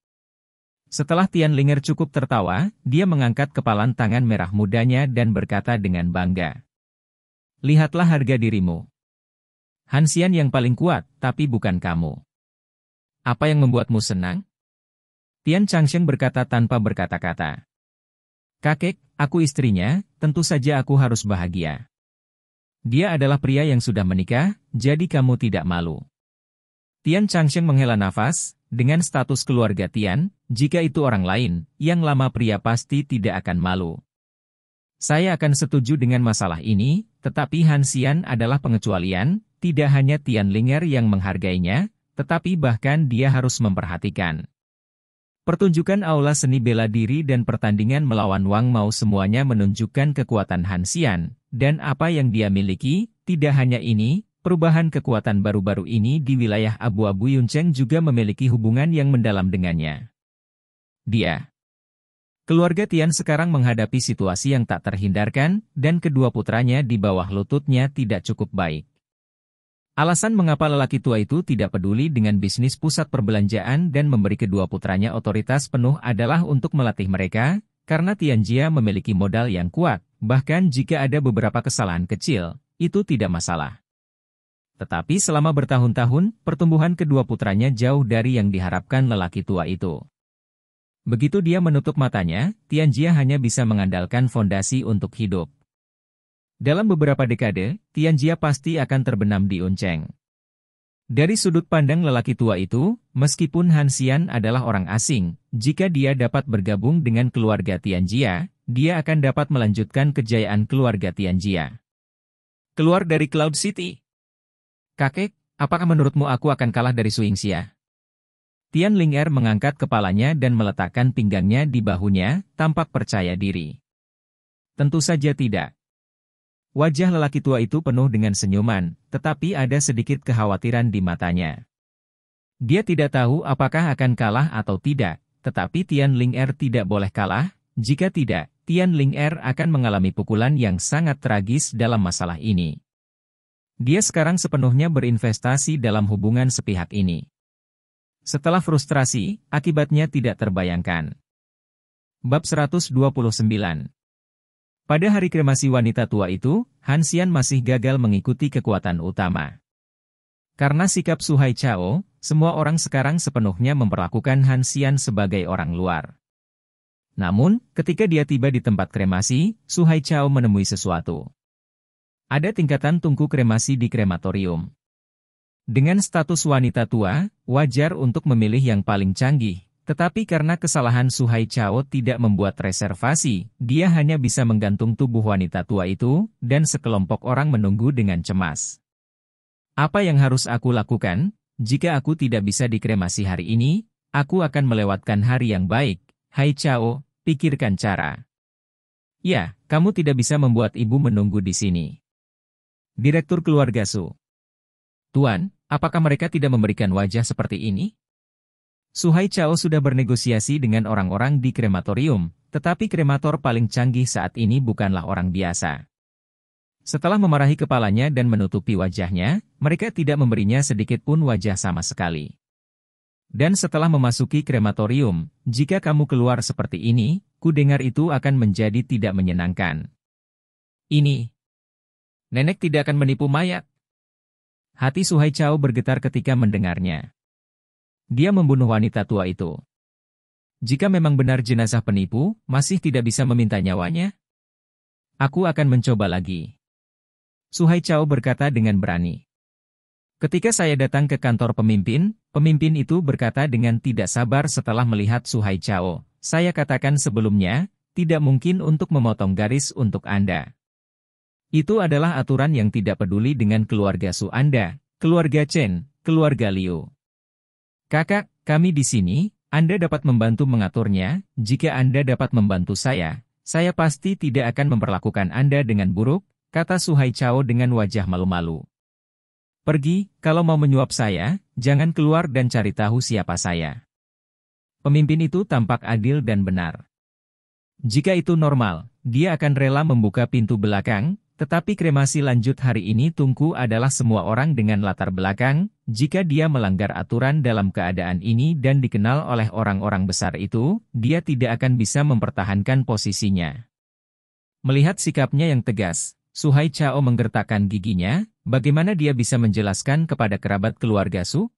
Setelah Tian Linger cukup tertawa, dia mengangkat kepalan tangan merah mudanya dan berkata dengan bangga. Lihatlah harga dirimu. Hansian yang paling kuat, tapi bukan kamu. Apa yang membuatmu senang? Tian Changsheng berkata tanpa berkata-kata. Kakek, aku istrinya, tentu saja aku harus bahagia. Dia adalah pria yang sudah menikah, jadi kamu tidak malu. Tian Changsheng menghela nafas, dengan status keluarga Tian, jika itu orang lain, yang lama pria pasti tidak akan malu. Saya akan setuju dengan masalah ini, tetapi Han Xian adalah pengecualian, tidak hanya Tian Linger yang menghargainya, tetapi bahkan dia harus memperhatikan. Pertunjukan aula seni bela diri dan pertandingan melawan Wang Mao semuanya menunjukkan kekuatan Han Xian, dan apa yang dia miliki, tidak hanya ini, Perubahan kekuatan baru-baru ini di wilayah abu-abu Yuncheng juga memiliki hubungan yang mendalam dengannya. Dia. Keluarga Tian sekarang menghadapi situasi yang tak terhindarkan, dan kedua putranya di bawah lututnya tidak cukup baik. Alasan mengapa lelaki tua itu tidak peduli dengan bisnis pusat perbelanjaan dan memberi kedua putranya otoritas penuh adalah untuk melatih mereka, karena Tian Jia memiliki modal yang kuat, bahkan jika ada beberapa kesalahan kecil, itu tidak masalah. Tetapi selama bertahun-tahun, pertumbuhan kedua putranya jauh dari yang diharapkan lelaki tua itu. Begitu dia menutup matanya, Tian Jia hanya bisa mengandalkan fondasi untuk hidup. Dalam beberapa dekade, Tian Jia pasti akan terbenam di Unceng. Dari sudut pandang lelaki tua itu, meskipun Han Xian adalah orang asing, jika dia dapat bergabung dengan keluarga Tian Jia, dia akan dapat melanjutkan kejayaan keluarga Tian Jia. Keluar dari Cloud City Kakek, apakah menurutmu aku akan kalah dari Xia? Tian Ling Er mengangkat kepalanya dan meletakkan pinggangnya di bahunya, tampak percaya diri. Tentu saja tidak. Wajah lelaki tua itu penuh dengan senyuman, tetapi ada sedikit kekhawatiran di matanya. Dia tidak tahu apakah akan kalah atau tidak, tetapi Tian Ling Er tidak boleh kalah, jika tidak, Tian Ling Er akan mengalami pukulan yang sangat tragis dalam masalah ini. Dia sekarang sepenuhnya berinvestasi dalam hubungan sepihak ini. Setelah frustrasi, akibatnya tidak terbayangkan. Bab 129 Pada hari kremasi wanita tua itu, Hansian masih gagal mengikuti kekuatan utama. Karena sikap Suhai Chao, semua orang sekarang sepenuhnya memperlakukan Hansian sebagai orang luar. Namun, ketika dia tiba di tempat kremasi, Suhai Chao menemui sesuatu. Ada tingkatan tungku kremasi di krematorium. Dengan status wanita tua, wajar untuk memilih yang paling canggih. Tetapi karena kesalahan Suhai Chao tidak membuat reservasi, dia hanya bisa menggantung tubuh wanita tua itu, dan sekelompok orang menunggu dengan cemas. Apa yang harus aku lakukan? Jika aku tidak bisa dikremasi hari ini, aku akan melewatkan hari yang baik. Hai Chao, pikirkan cara. Ya, kamu tidak bisa membuat ibu menunggu di sini. Direktur keluarga Su. Tuan, apakah mereka tidak memberikan wajah seperti ini? Suhai Chao sudah bernegosiasi dengan orang-orang di krematorium, tetapi kremator paling canggih saat ini bukanlah orang biasa. Setelah memarahi kepalanya dan menutupi wajahnya, mereka tidak memberinya sedikit pun wajah sama sekali. Dan setelah memasuki krematorium, jika kamu keluar seperti ini, kudengar itu akan menjadi tidak menyenangkan. Ini, Nenek tidak akan menipu mayat. Hati Suhai Chao bergetar ketika mendengarnya. Dia membunuh wanita tua itu. Jika memang benar jenazah penipu, masih tidak bisa meminta nyawanya? Aku akan mencoba lagi. Suhai Chao berkata dengan berani. Ketika saya datang ke kantor pemimpin, pemimpin itu berkata dengan tidak sabar setelah melihat Suhai Chao. Saya katakan sebelumnya, tidak mungkin untuk memotong garis untuk Anda. Itu adalah aturan yang tidak peduli dengan keluarga Su Anda, keluarga Chen, keluarga Liu. Kakak, kami di sini, Anda dapat membantu mengaturnya, jika Anda dapat membantu saya, saya pasti tidak akan memperlakukan Anda dengan buruk, kata Suhai Chao dengan wajah malu-malu. Pergi, kalau mau menyuap saya, jangan keluar dan cari tahu siapa saya. Pemimpin itu tampak adil dan benar. Jika itu normal, dia akan rela membuka pintu belakang, tetapi kremasi lanjut hari ini tungku adalah semua orang dengan latar belakang, jika dia melanggar aturan dalam keadaan ini dan dikenal oleh orang-orang besar itu, dia tidak akan bisa mempertahankan posisinya. Melihat sikapnya yang tegas, Suhai Chao menggertakkan giginya, bagaimana dia bisa menjelaskan kepada kerabat keluarga Su?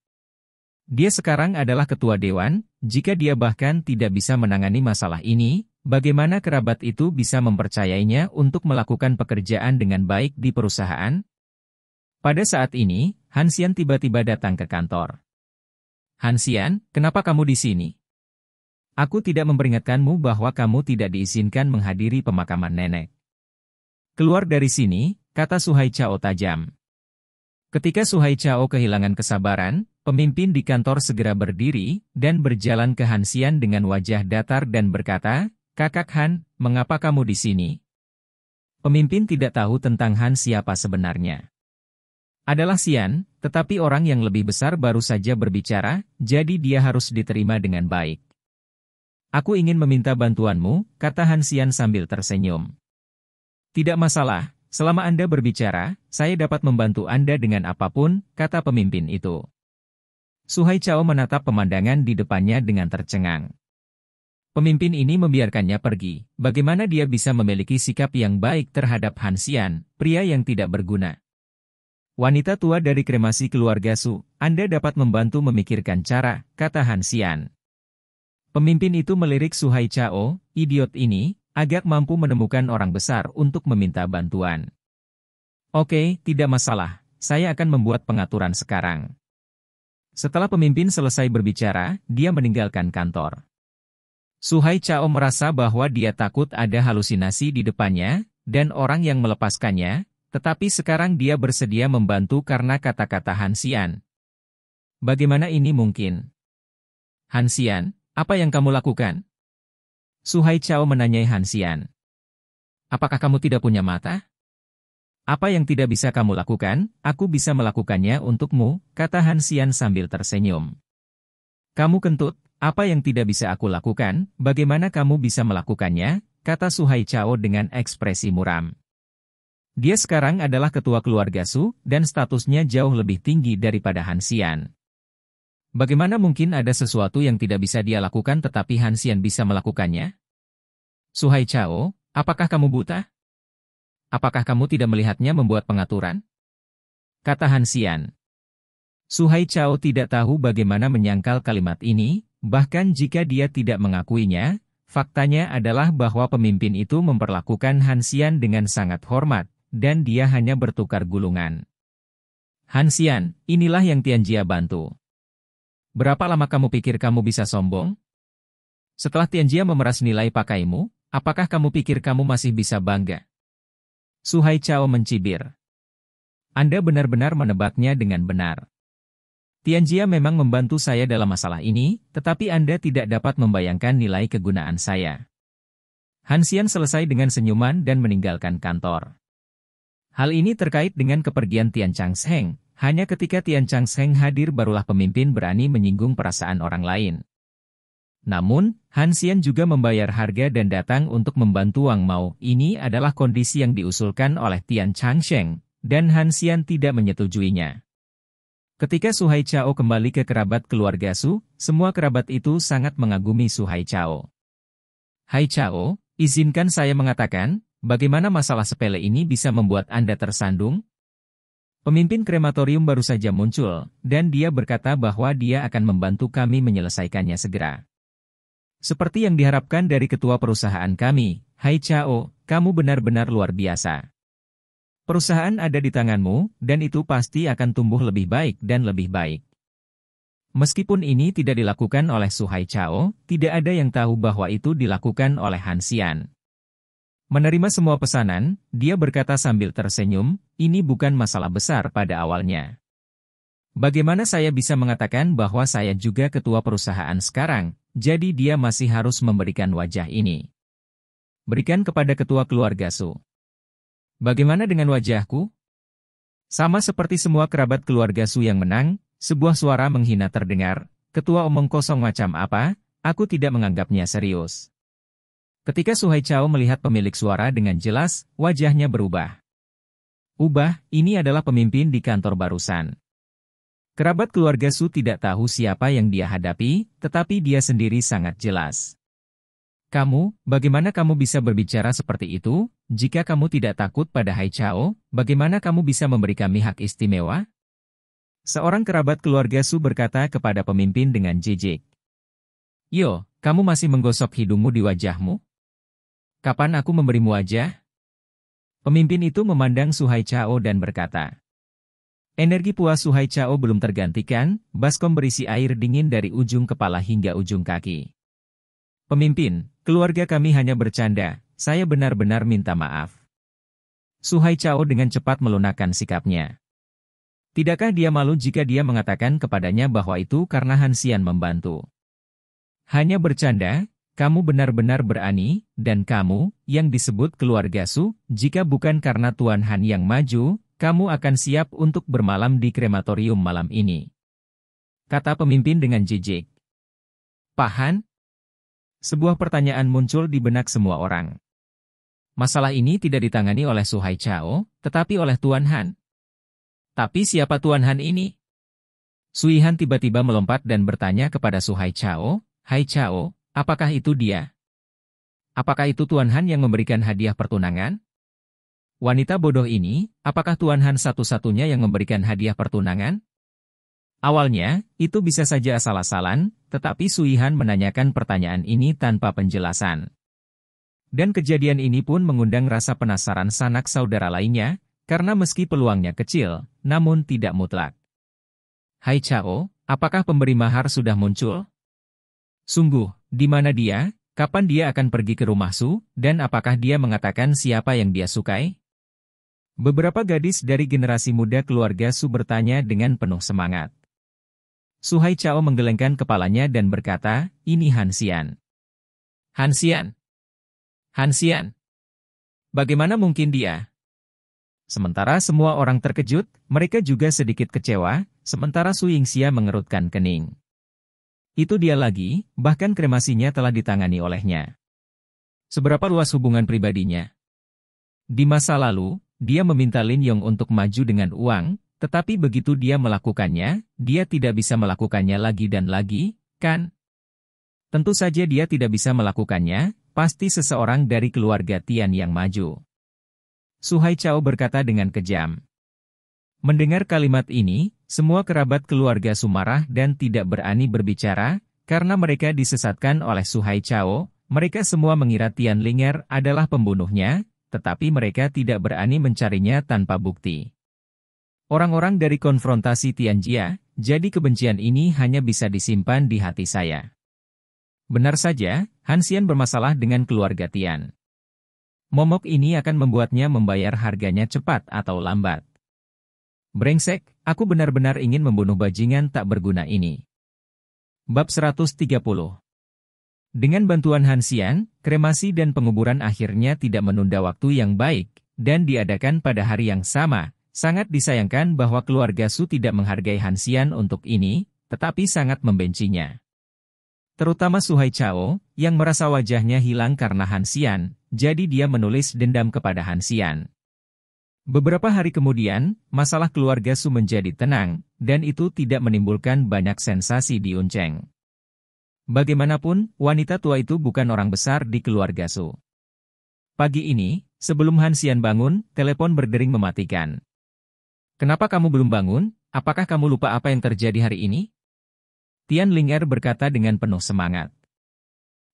Dia sekarang adalah ketua dewan, jika dia bahkan tidak bisa menangani masalah ini, Bagaimana kerabat itu bisa mempercayainya untuk melakukan pekerjaan dengan baik di perusahaan? Pada saat ini, Hansian tiba-tiba datang ke kantor. Hansian, kenapa kamu di sini? Aku tidak memperingatkanmu bahwa kamu tidak diizinkan menghadiri pemakaman nenek. Keluar dari sini, kata Suhai Chao tajam. Ketika Suhai Chao kehilangan kesabaran, pemimpin di kantor segera berdiri dan berjalan ke Hansian dengan wajah datar dan berkata, Kakak Han, mengapa kamu di sini? Pemimpin tidak tahu tentang Han siapa sebenarnya. Adalah Sian, tetapi orang yang lebih besar baru saja berbicara, jadi dia harus diterima dengan baik. Aku ingin meminta bantuanmu, kata Han Sian sambil tersenyum. Tidak masalah, selama Anda berbicara, saya dapat membantu Anda dengan apapun, kata pemimpin itu. Suhai Chao menatap pemandangan di depannya dengan tercengang. Pemimpin ini membiarkannya pergi. Bagaimana dia bisa memiliki sikap yang baik terhadap Hansian, pria yang tidak berguna? Wanita tua dari kremasi keluarga Su, Anda dapat membantu memikirkan cara, kata Hansian. Pemimpin itu melirik Su Hai Chao, idiot ini, agak mampu menemukan orang besar untuk meminta bantuan. Oke, tidak masalah, saya akan membuat pengaturan sekarang. Setelah pemimpin selesai berbicara, dia meninggalkan kantor. Suhai Chao merasa bahwa dia takut ada halusinasi di depannya, dan orang yang melepaskannya, tetapi sekarang dia bersedia membantu karena kata-kata Hansian. Bagaimana ini mungkin? Hansian, apa yang kamu lakukan? Suhai Chao menanyai Hansian. Apakah kamu tidak punya mata? Apa yang tidak bisa kamu lakukan, aku bisa melakukannya untukmu, kata Hansian sambil tersenyum. Kamu kentut, apa yang tidak bisa aku lakukan, bagaimana kamu bisa melakukannya? Kata Suhai Chao dengan ekspresi muram. Dia sekarang adalah ketua keluarga Su, dan statusnya jauh lebih tinggi daripada Hansian. Bagaimana mungkin ada sesuatu yang tidak bisa dia lakukan tetapi Hansian bisa melakukannya? Suhai Chao, apakah kamu buta? Apakah kamu tidak melihatnya membuat pengaturan? Kata Hansian. Xian. Suhai Chao tidak tahu bagaimana menyangkal kalimat ini, Bahkan jika dia tidak mengakuinya, faktanya adalah bahwa pemimpin itu memperlakukan Hansian dengan sangat hormat, dan dia hanya bertukar gulungan. Hansian, inilah yang Tianjia bantu. Berapa lama kamu pikir kamu bisa sombong? Setelah Tianjia memeras nilai pakaimu, apakah kamu pikir kamu masih bisa bangga? Suhai Chao mencibir. Anda benar-benar menebaknya dengan benar. Tianjia memang membantu saya dalam masalah ini, tetapi Anda tidak dapat membayangkan nilai kegunaan saya. Hansian selesai dengan senyuman dan meninggalkan kantor. Hal ini terkait dengan kepergian Tian Changsheng, hanya ketika Tian Changsheng hadir barulah pemimpin berani menyinggung perasaan orang lain. Namun, Hansian juga membayar harga dan datang untuk membantu Wang Mao. Ini adalah kondisi yang diusulkan oleh Tian Changsheng, dan Hansian tidak menyetujuinya. Ketika Suhai Chao kembali ke kerabat keluarga Su, semua kerabat itu sangat mengagumi Suhai Chao. Hai Chao, izinkan saya mengatakan, bagaimana masalah sepele ini bisa membuat Anda tersandung? Pemimpin krematorium baru saja muncul, dan dia berkata bahwa dia akan membantu kami menyelesaikannya segera. Seperti yang diharapkan dari ketua perusahaan kami, Hai Chao, kamu benar-benar luar biasa. Perusahaan ada di tanganmu, dan itu pasti akan tumbuh lebih baik dan lebih baik. Meskipun ini tidak dilakukan oleh Suhai Chao, tidak ada yang tahu bahwa itu dilakukan oleh Han Xian. Menerima semua pesanan, dia berkata sambil tersenyum, ini bukan masalah besar pada awalnya. Bagaimana saya bisa mengatakan bahwa saya juga ketua perusahaan sekarang, jadi dia masih harus memberikan wajah ini. Berikan kepada ketua keluarga Su. Bagaimana dengan wajahku? Sama seperti semua kerabat keluarga Su yang menang, sebuah suara menghina terdengar. Ketua omong kosong macam apa? Aku tidak menganggapnya serius. Ketika Suhai Chao melihat pemilik suara dengan jelas, wajahnya berubah. Ubah, ini adalah pemimpin di kantor barusan. Kerabat keluarga Su tidak tahu siapa yang dia hadapi, tetapi dia sendiri sangat jelas. Kamu, bagaimana kamu bisa berbicara seperti itu? Jika kamu tidak takut pada Hai Chao, bagaimana kamu bisa memberi kami hak istimewa? Seorang kerabat keluarga Su berkata kepada pemimpin dengan jijik. Yo, kamu masih menggosok hidungmu di wajahmu? Kapan aku memberimu wajah? Pemimpin itu memandang Su Hai Chao dan berkata, Energi puas Su Hai Chao belum tergantikan, baskom berisi air dingin dari ujung kepala hingga ujung kaki. Pemimpin, keluarga kami hanya bercanda, saya benar-benar minta maaf. Suhai Chao dengan cepat melunakkan sikapnya. Tidakkah dia malu jika dia mengatakan kepadanya bahwa itu karena Hansian membantu? Hanya bercanda, kamu benar-benar berani, dan kamu, yang disebut keluarga Su, jika bukan karena Tuan Han yang maju, kamu akan siap untuk bermalam di krematorium malam ini. Kata pemimpin dengan jijik. Pahan? Sebuah pertanyaan muncul di benak semua orang. Masalah ini tidak ditangani oleh Su Chao, tetapi oleh Tuan Han. Tapi siapa Tuan Han ini? Sui Han tiba-tiba melompat dan bertanya kepada Su Hai Chao, Hai Chao, apakah itu dia? Apakah itu Tuan Han yang memberikan hadiah pertunangan? Wanita bodoh ini, apakah Tuan Han satu-satunya yang memberikan hadiah pertunangan? Awalnya, itu bisa saja asal-asalan, tetapi Sui Han menanyakan pertanyaan ini tanpa penjelasan. Dan kejadian ini pun mengundang rasa penasaran sanak saudara lainnya, karena meski peluangnya kecil, namun tidak mutlak. Hai Chao, apakah pemberi mahar sudah muncul? Sungguh, di mana dia, kapan dia akan pergi ke rumah Su, dan apakah dia mengatakan siapa yang dia sukai? Beberapa gadis dari generasi muda keluarga Su bertanya dengan penuh semangat. Su Hai Chao menggelengkan kepalanya dan berkata, ini Hansian. Hansian, Hansian. Bagaimana mungkin dia? Sementara semua orang terkejut, mereka juga sedikit kecewa, sementara Su Yingxia mengerutkan kening. Itu dia lagi, bahkan kremasinya telah ditangani olehnya. Seberapa luas hubungan pribadinya? Di masa lalu, dia meminta Lin Yong untuk maju dengan uang, tetapi begitu dia melakukannya, dia tidak bisa melakukannya lagi dan lagi, kan? Tentu saja dia tidak bisa melakukannya, Pasti seseorang dari keluarga Tian yang maju. Suhai Chao berkata dengan kejam. Mendengar kalimat ini, semua kerabat keluarga sumarah dan tidak berani berbicara, karena mereka disesatkan oleh Suhai Chao, mereka semua mengira Tian Linger adalah pembunuhnya, tetapi mereka tidak berani mencarinya tanpa bukti. Orang-orang dari konfrontasi Tian Jia, jadi kebencian ini hanya bisa disimpan di hati saya. Benar saja, Hansian bermasalah dengan keluarga Tian. Momok ini akan membuatnya membayar harganya cepat atau lambat. Brengsek, aku benar-benar ingin membunuh bajingan tak berguna ini. Bab 130 Dengan bantuan Hansian, kremasi dan penguburan akhirnya tidak menunda waktu yang baik, dan diadakan pada hari yang sama. Sangat disayangkan bahwa keluarga Su tidak menghargai Hansian untuk ini, tetapi sangat membencinya. Terutama Suhai Chao, yang merasa wajahnya hilang karena Hansian, jadi dia menulis dendam kepada Hansian. Beberapa hari kemudian, masalah keluarga Su menjadi tenang, dan itu tidak menimbulkan banyak sensasi di Unceng. Bagaimanapun, wanita tua itu bukan orang besar di keluarga Su. Pagi ini, sebelum Hansian bangun, telepon berdering mematikan. Kenapa kamu belum bangun? Apakah kamu lupa apa yang terjadi hari ini? Tian Ling'er berkata dengan penuh semangat.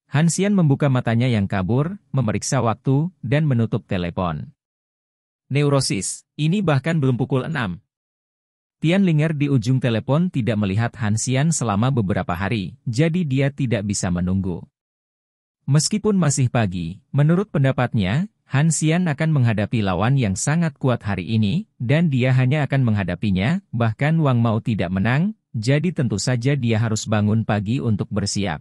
Hansian membuka matanya yang kabur, memeriksa waktu, dan menutup telepon. Neurosis, ini bahkan belum pukul 6. Tian Ling'er di ujung telepon tidak melihat Hansian selama beberapa hari, jadi dia tidak bisa menunggu. Meskipun masih pagi, menurut pendapatnya, Hansian akan menghadapi lawan yang sangat kuat hari ini, dan dia hanya akan menghadapinya, bahkan Wang Mao tidak menang, jadi tentu saja dia harus bangun pagi untuk bersiap.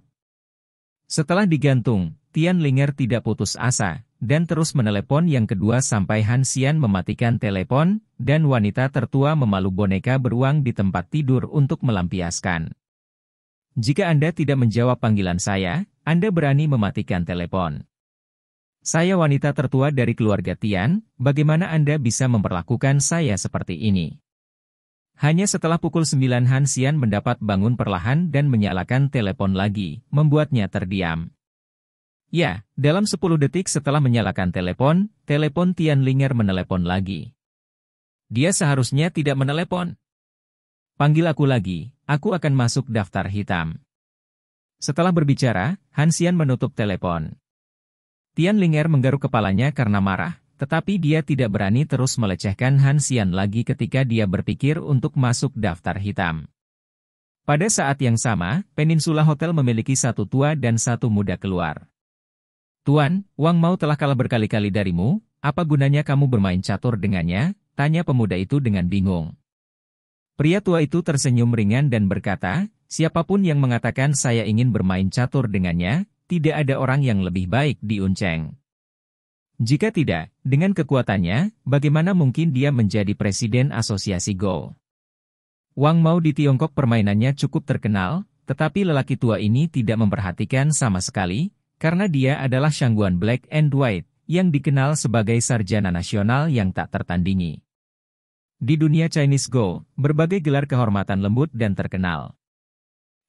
Setelah digantung, Tian Linger tidak putus asa, dan terus menelepon yang kedua sampai Han Xian mematikan telepon, dan wanita tertua memalu boneka beruang di tempat tidur untuk melampiaskan. Jika Anda tidak menjawab panggilan saya, Anda berani mematikan telepon. Saya wanita tertua dari keluarga Tian, bagaimana Anda bisa memperlakukan saya seperti ini? Hanya setelah pukul 9 Hansian mendapat bangun perlahan dan menyalakan telepon lagi, membuatnya terdiam. Ya, dalam 10 detik setelah menyalakan telepon, telepon Tian Linger menelepon lagi. Dia seharusnya tidak menelepon. Panggil aku lagi, aku akan masuk daftar hitam. Setelah berbicara, Hansian menutup telepon. Tian Linger menggaruk kepalanya karena marah, tetapi dia tidak berani terus melecehkan Han Xian lagi ketika dia berpikir untuk masuk daftar hitam. Pada saat yang sama, Peninsula Hotel memiliki satu tua dan satu muda keluar. Tuan, Wang Mao telah kalah berkali-kali darimu, apa gunanya kamu bermain catur dengannya? Tanya pemuda itu dengan bingung. Pria tua itu tersenyum ringan dan berkata, siapapun yang mengatakan saya ingin bermain catur dengannya, tidak ada orang yang lebih baik di Unceng. Jika tidak, dengan kekuatannya, bagaimana mungkin dia menjadi presiden asosiasi Go? Wang Mao di Tiongkok permainannya cukup terkenal, tetapi lelaki tua ini tidak memperhatikan sama sekali, karena dia adalah Shangguan Black and White, yang dikenal sebagai sarjana nasional yang tak tertandingi. Di dunia Chinese Go, berbagai gelar kehormatan lembut dan terkenal.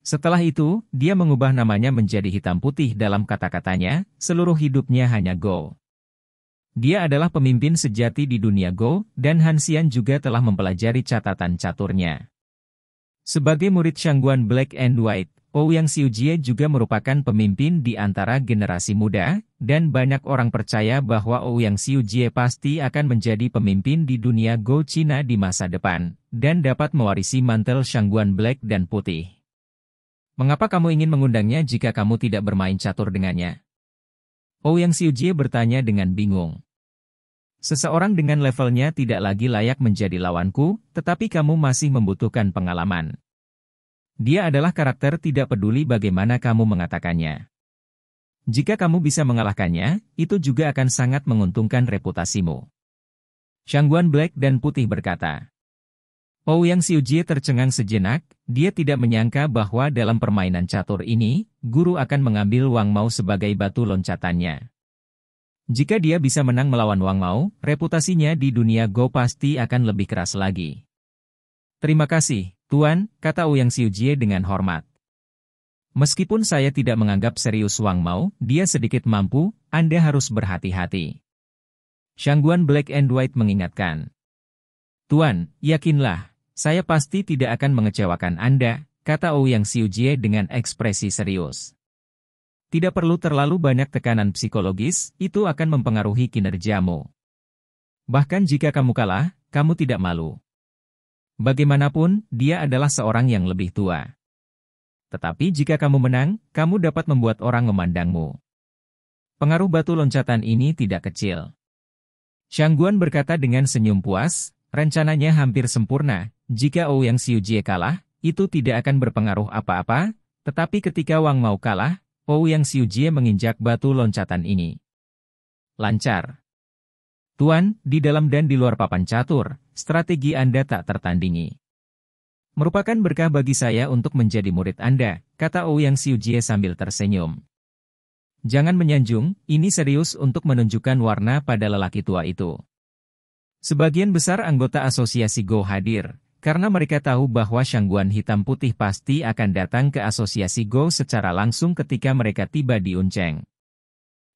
Setelah itu, dia mengubah namanya menjadi hitam putih dalam kata-katanya, seluruh hidupnya hanya Go. Dia adalah pemimpin sejati di dunia Go, dan Hansian juga telah mempelajari catatan caturnya. Sebagai murid Shangguan Black and White, Ouyang Xiujie juga merupakan pemimpin di antara generasi muda, dan banyak orang percaya bahwa Ouyang Xiujie pasti akan menjadi pemimpin di dunia Go Cina di masa depan, dan dapat mewarisi mantel Shangguan Black dan Putih. Mengapa kamu ingin mengundangnya jika kamu tidak bermain catur dengannya? Ouyang Xiujie bertanya dengan bingung. Seseorang dengan levelnya tidak lagi layak menjadi lawanku, tetapi kamu masih membutuhkan pengalaman. Dia adalah karakter tidak peduli bagaimana kamu mengatakannya. Jika kamu bisa mengalahkannya, itu juga akan sangat menguntungkan reputasimu. Changguan Black dan Putih berkata. Oh Yang Xiujie tercengang sejenak, dia tidak menyangka bahwa dalam permainan catur ini, guru akan mengambil Wang Mao sebagai batu loncatannya. Jika dia bisa menang melawan Wang Mao, reputasinya di dunia Go pasti akan lebih keras lagi. Terima kasih, Tuan, kata Uyang Siujie dengan hormat. Meskipun saya tidak menganggap serius Wang Mao, dia sedikit mampu, Anda harus berhati-hati. Shangguan Black and White mengingatkan. Tuan, yakinlah, saya pasti tidak akan mengecewakan Anda, kata Ouyang Siujie dengan ekspresi serius. Tidak perlu terlalu banyak tekanan psikologis, itu akan mempengaruhi kinerjamu. Bahkan jika kamu kalah, kamu tidak malu. Bagaimanapun, dia adalah seorang yang lebih tua. Tetapi jika kamu menang, kamu dapat membuat orang memandangmu. Pengaruh batu loncatan ini tidak kecil. Shangguan berkata dengan senyum puas, rencananya hampir sempurna, jika Ouyang Xiujie kalah, itu tidak akan berpengaruh apa-apa, tetapi ketika Wang Mao kalah, Ouyang Xiujie menginjak batu loncatan ini. Lancar. Tuan, di dalam dan di luar papan catur, strategi Anda tak tertandingi. Merupakan berkah bagi saya untuk menjadi murid Anda, kata Ouyang Xiujie sambil tersenyum. Jangan menyanjung, ini serius untuk menunjukkan warna pada lelaki tua itu. Sebagian besar anggota asosiasi Go hadir, karena mereka tahu bahwa Shangguan Hitam Putih pasti akan datang ke asosiasi Go secara langsung ketika mereka tiba di Unceng.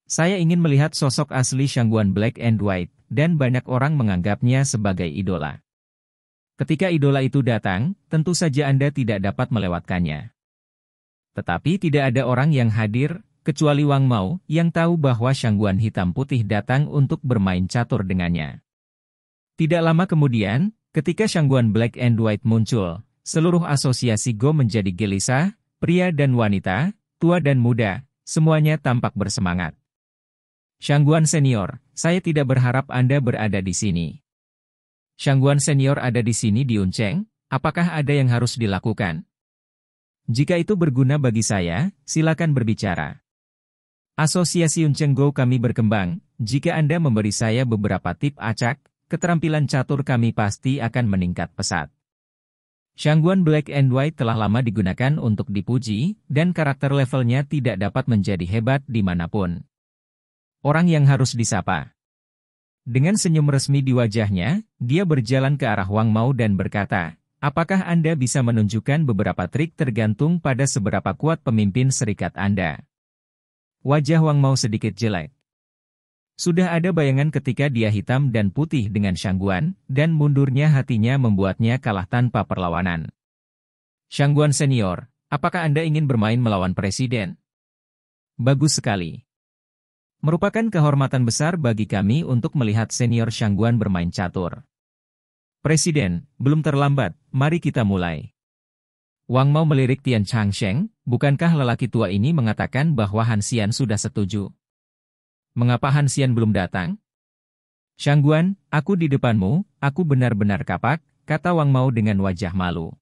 Saya ingin melihat sosok asli Shangguan Black and White, dan banyak orang menganggapnya sebagai idola. Ketika idola itu datang, tentu saja Anda tidak dapat melewatkannya. Tetapi tidak ada orang yang hadir, kecuali Wang Mao, yang tahu bahwa Shangguan Hitam Putih datang untuk bermain catur dengannya. Tidak lama kemudian, Ketika Shangguan Black and White muncul, seluruh asosiasi Go menjadi gelisah, pria dan wanita, tua dan muda, semuanya tampak bersemangat. Shangguan Senior, saya tidak berharap Anda berada di sini. Shangguan Senior ada di sini di Unceng, apakah ada yang harus dilakukan? Jika itu berguna bagi saya, silakan berbicara. Asosiasi Unceng Go kami berkembang, jika Anda memberi saya beberapa tip acak, keterampilan catur kami pasti akan meningkat pesat. Shangguan Black and White telah lama digunakan untuk dipuji, dan karakter levelnya tidak dapat menjadi hebat dimanapun. Orang yang harus disapa. Dengan senyum resmi di wajahnya, dia berjalan ke arah Wang Mao dan berkata, Apakah Anda bisa menunjukkan beberapa trik tergantung pada seberapa kuat pemimpin serikat Anda? Wajah Wang Mao sedikit jelek. Sudah ada bayangan ketika dia hitam dan putih dengan Shangguan, dan mundurnya hatinya membuatnya kalah tanpa perlawanan. Shangguan senior, apakah Anda ingin bermain melawan presiden? Bagus sekali. Merupakan kehormatan besar bagi kami untuk melihat senior Shangguan bermain catur. Presiden, belum terlambat, mari kita mulai. Wang Mao melirik Tian Changsheng, bukankah lelaki tua ini mengatakan bahwa Hansian sudah setuju? Mengapa Hansian belum datang? Shangguan, aku di depanmu, aku benar-benar kapak, kata Wang Mao dengan wajah malu.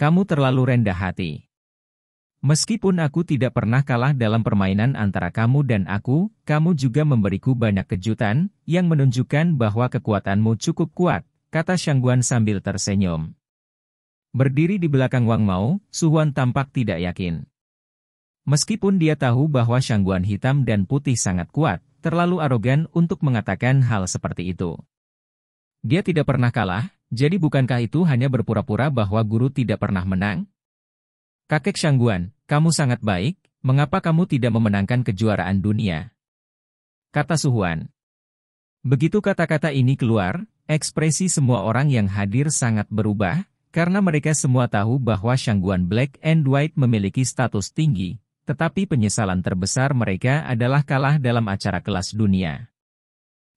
Kamu terlalu rendah hati. Meskipun aku tidak pernah kalah dalam permainan antara kamu dan aku, kamu juga memberiku banyak kejutan, yang menunjukkan bahwa kekuatanmu cukup kuat, kata Shangguan sambil tersenyum. Berdiri di belakang Wang Mao, Su tampak tidak yakin. Meskipun dia tahu bahwa Shangguan hitam dan putih sangat kuat, terlalu arogan untuk mengatakan hal seperti itu. Dia tidak pernah kalah, jadi bukankah itu hanya berpura-pura bahwa guru tidak pernah menang? Kakek Shangguan, kamu sangat baik, mengapa kamu tidak memenangkan kejuaraan dunia? Kata Suhuan. Begitu kata-kata ini keluar, ekspresi semua orang yang hadir sangat berubah, karena mereka semua tahu bahwa Shangguan Black and White memiliki status tinggi, tetapi penyesalan terbesar mereka adalah kalah dalam acara kelas dunia.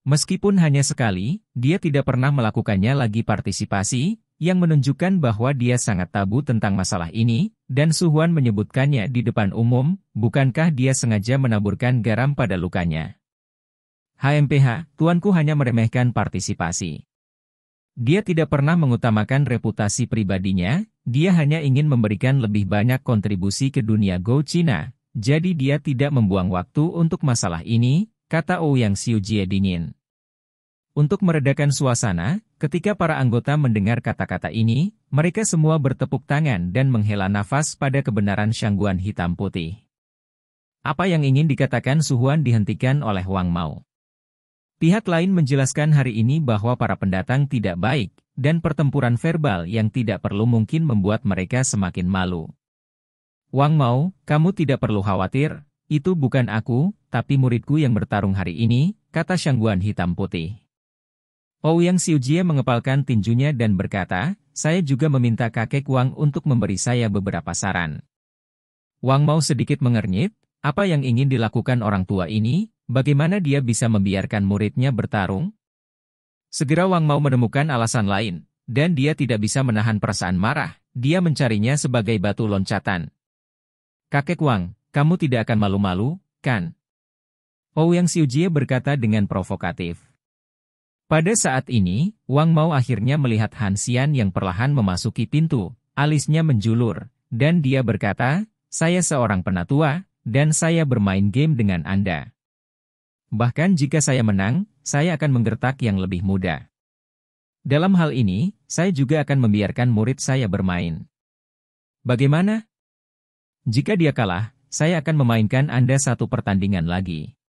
Meskipun hanya sekali, dia tidak pernah melakukannya lagi partisipasi, yang menunjukkan bahwa dia sangat tabu tentang masalah ini, dan Suhuan menyebutkannya di depan umum, bukankah dia sengaja menaburkan garam pada lukanya. HMPH, tuanku hanya meremehkan partisipasi. Dia tidak pernah mengutamakan reputasi pribadinya, dia hanya ingin memberikan lebih banyak kontribusi ke dunia Go China, jadi dia tidak membuang waktu untuk masalah ini, kata Ouyang Xiujie dingin. Untuk meredakan suasana, ketika para anggota mendengar kata-kata ini, mereka semua bertepuk tangan dan menghela nafas pada kebenaran Shangguan hitam putih. Apa yang ingin dikatakan Suhuan dihentikan oleh Wang Mao. Pihak lain menjelaskan hari ini bahwa para pendatang tidak baik, dan pertempuran verbal yang tidak perlu mungkin membuat mereka semakin malu. Wang Mao, kamu tidak perlu khawatir, itu bukan aku, tapi muridku yang bertarung hari ini, kata Shangguan hitam putih. Ouyang Xiujie mengepalkan tinjunya dan berkata, saya juga meminta kakek Wang untuk memberi saya beberapa saran. Wang Mao sedikit mengernyit, apa yang ingin dilakukan orang tua ini, Bagaimana dia bisa membiarkan muridnya bertarung? Segera Wang Mao menemukan alasan lain, dan dia tidak bisa menahan perasaan marah, dia mencarinya sebagai batu loncatan. Kakek Wang, kamu tidak akan malu-malu, kan? Ouyang Xiujie berkata dengan provokatif. Pada saat ini, Wang Mao akhirnya melihat Han Xian yang perlahan memasuki pintu, alisnya menjulur, dan dia berkata, saya seorang penatua, dan saya bermain game dengan Anda. Bahkan jika saya menang, saya akan menggertak yang lebih muda. Dalam hal ini, saya juga akan membiarkan murid saya bermain. Bagaimana? Jika dia kalah, saya akan memainkan Anda satu pertandingan lagi.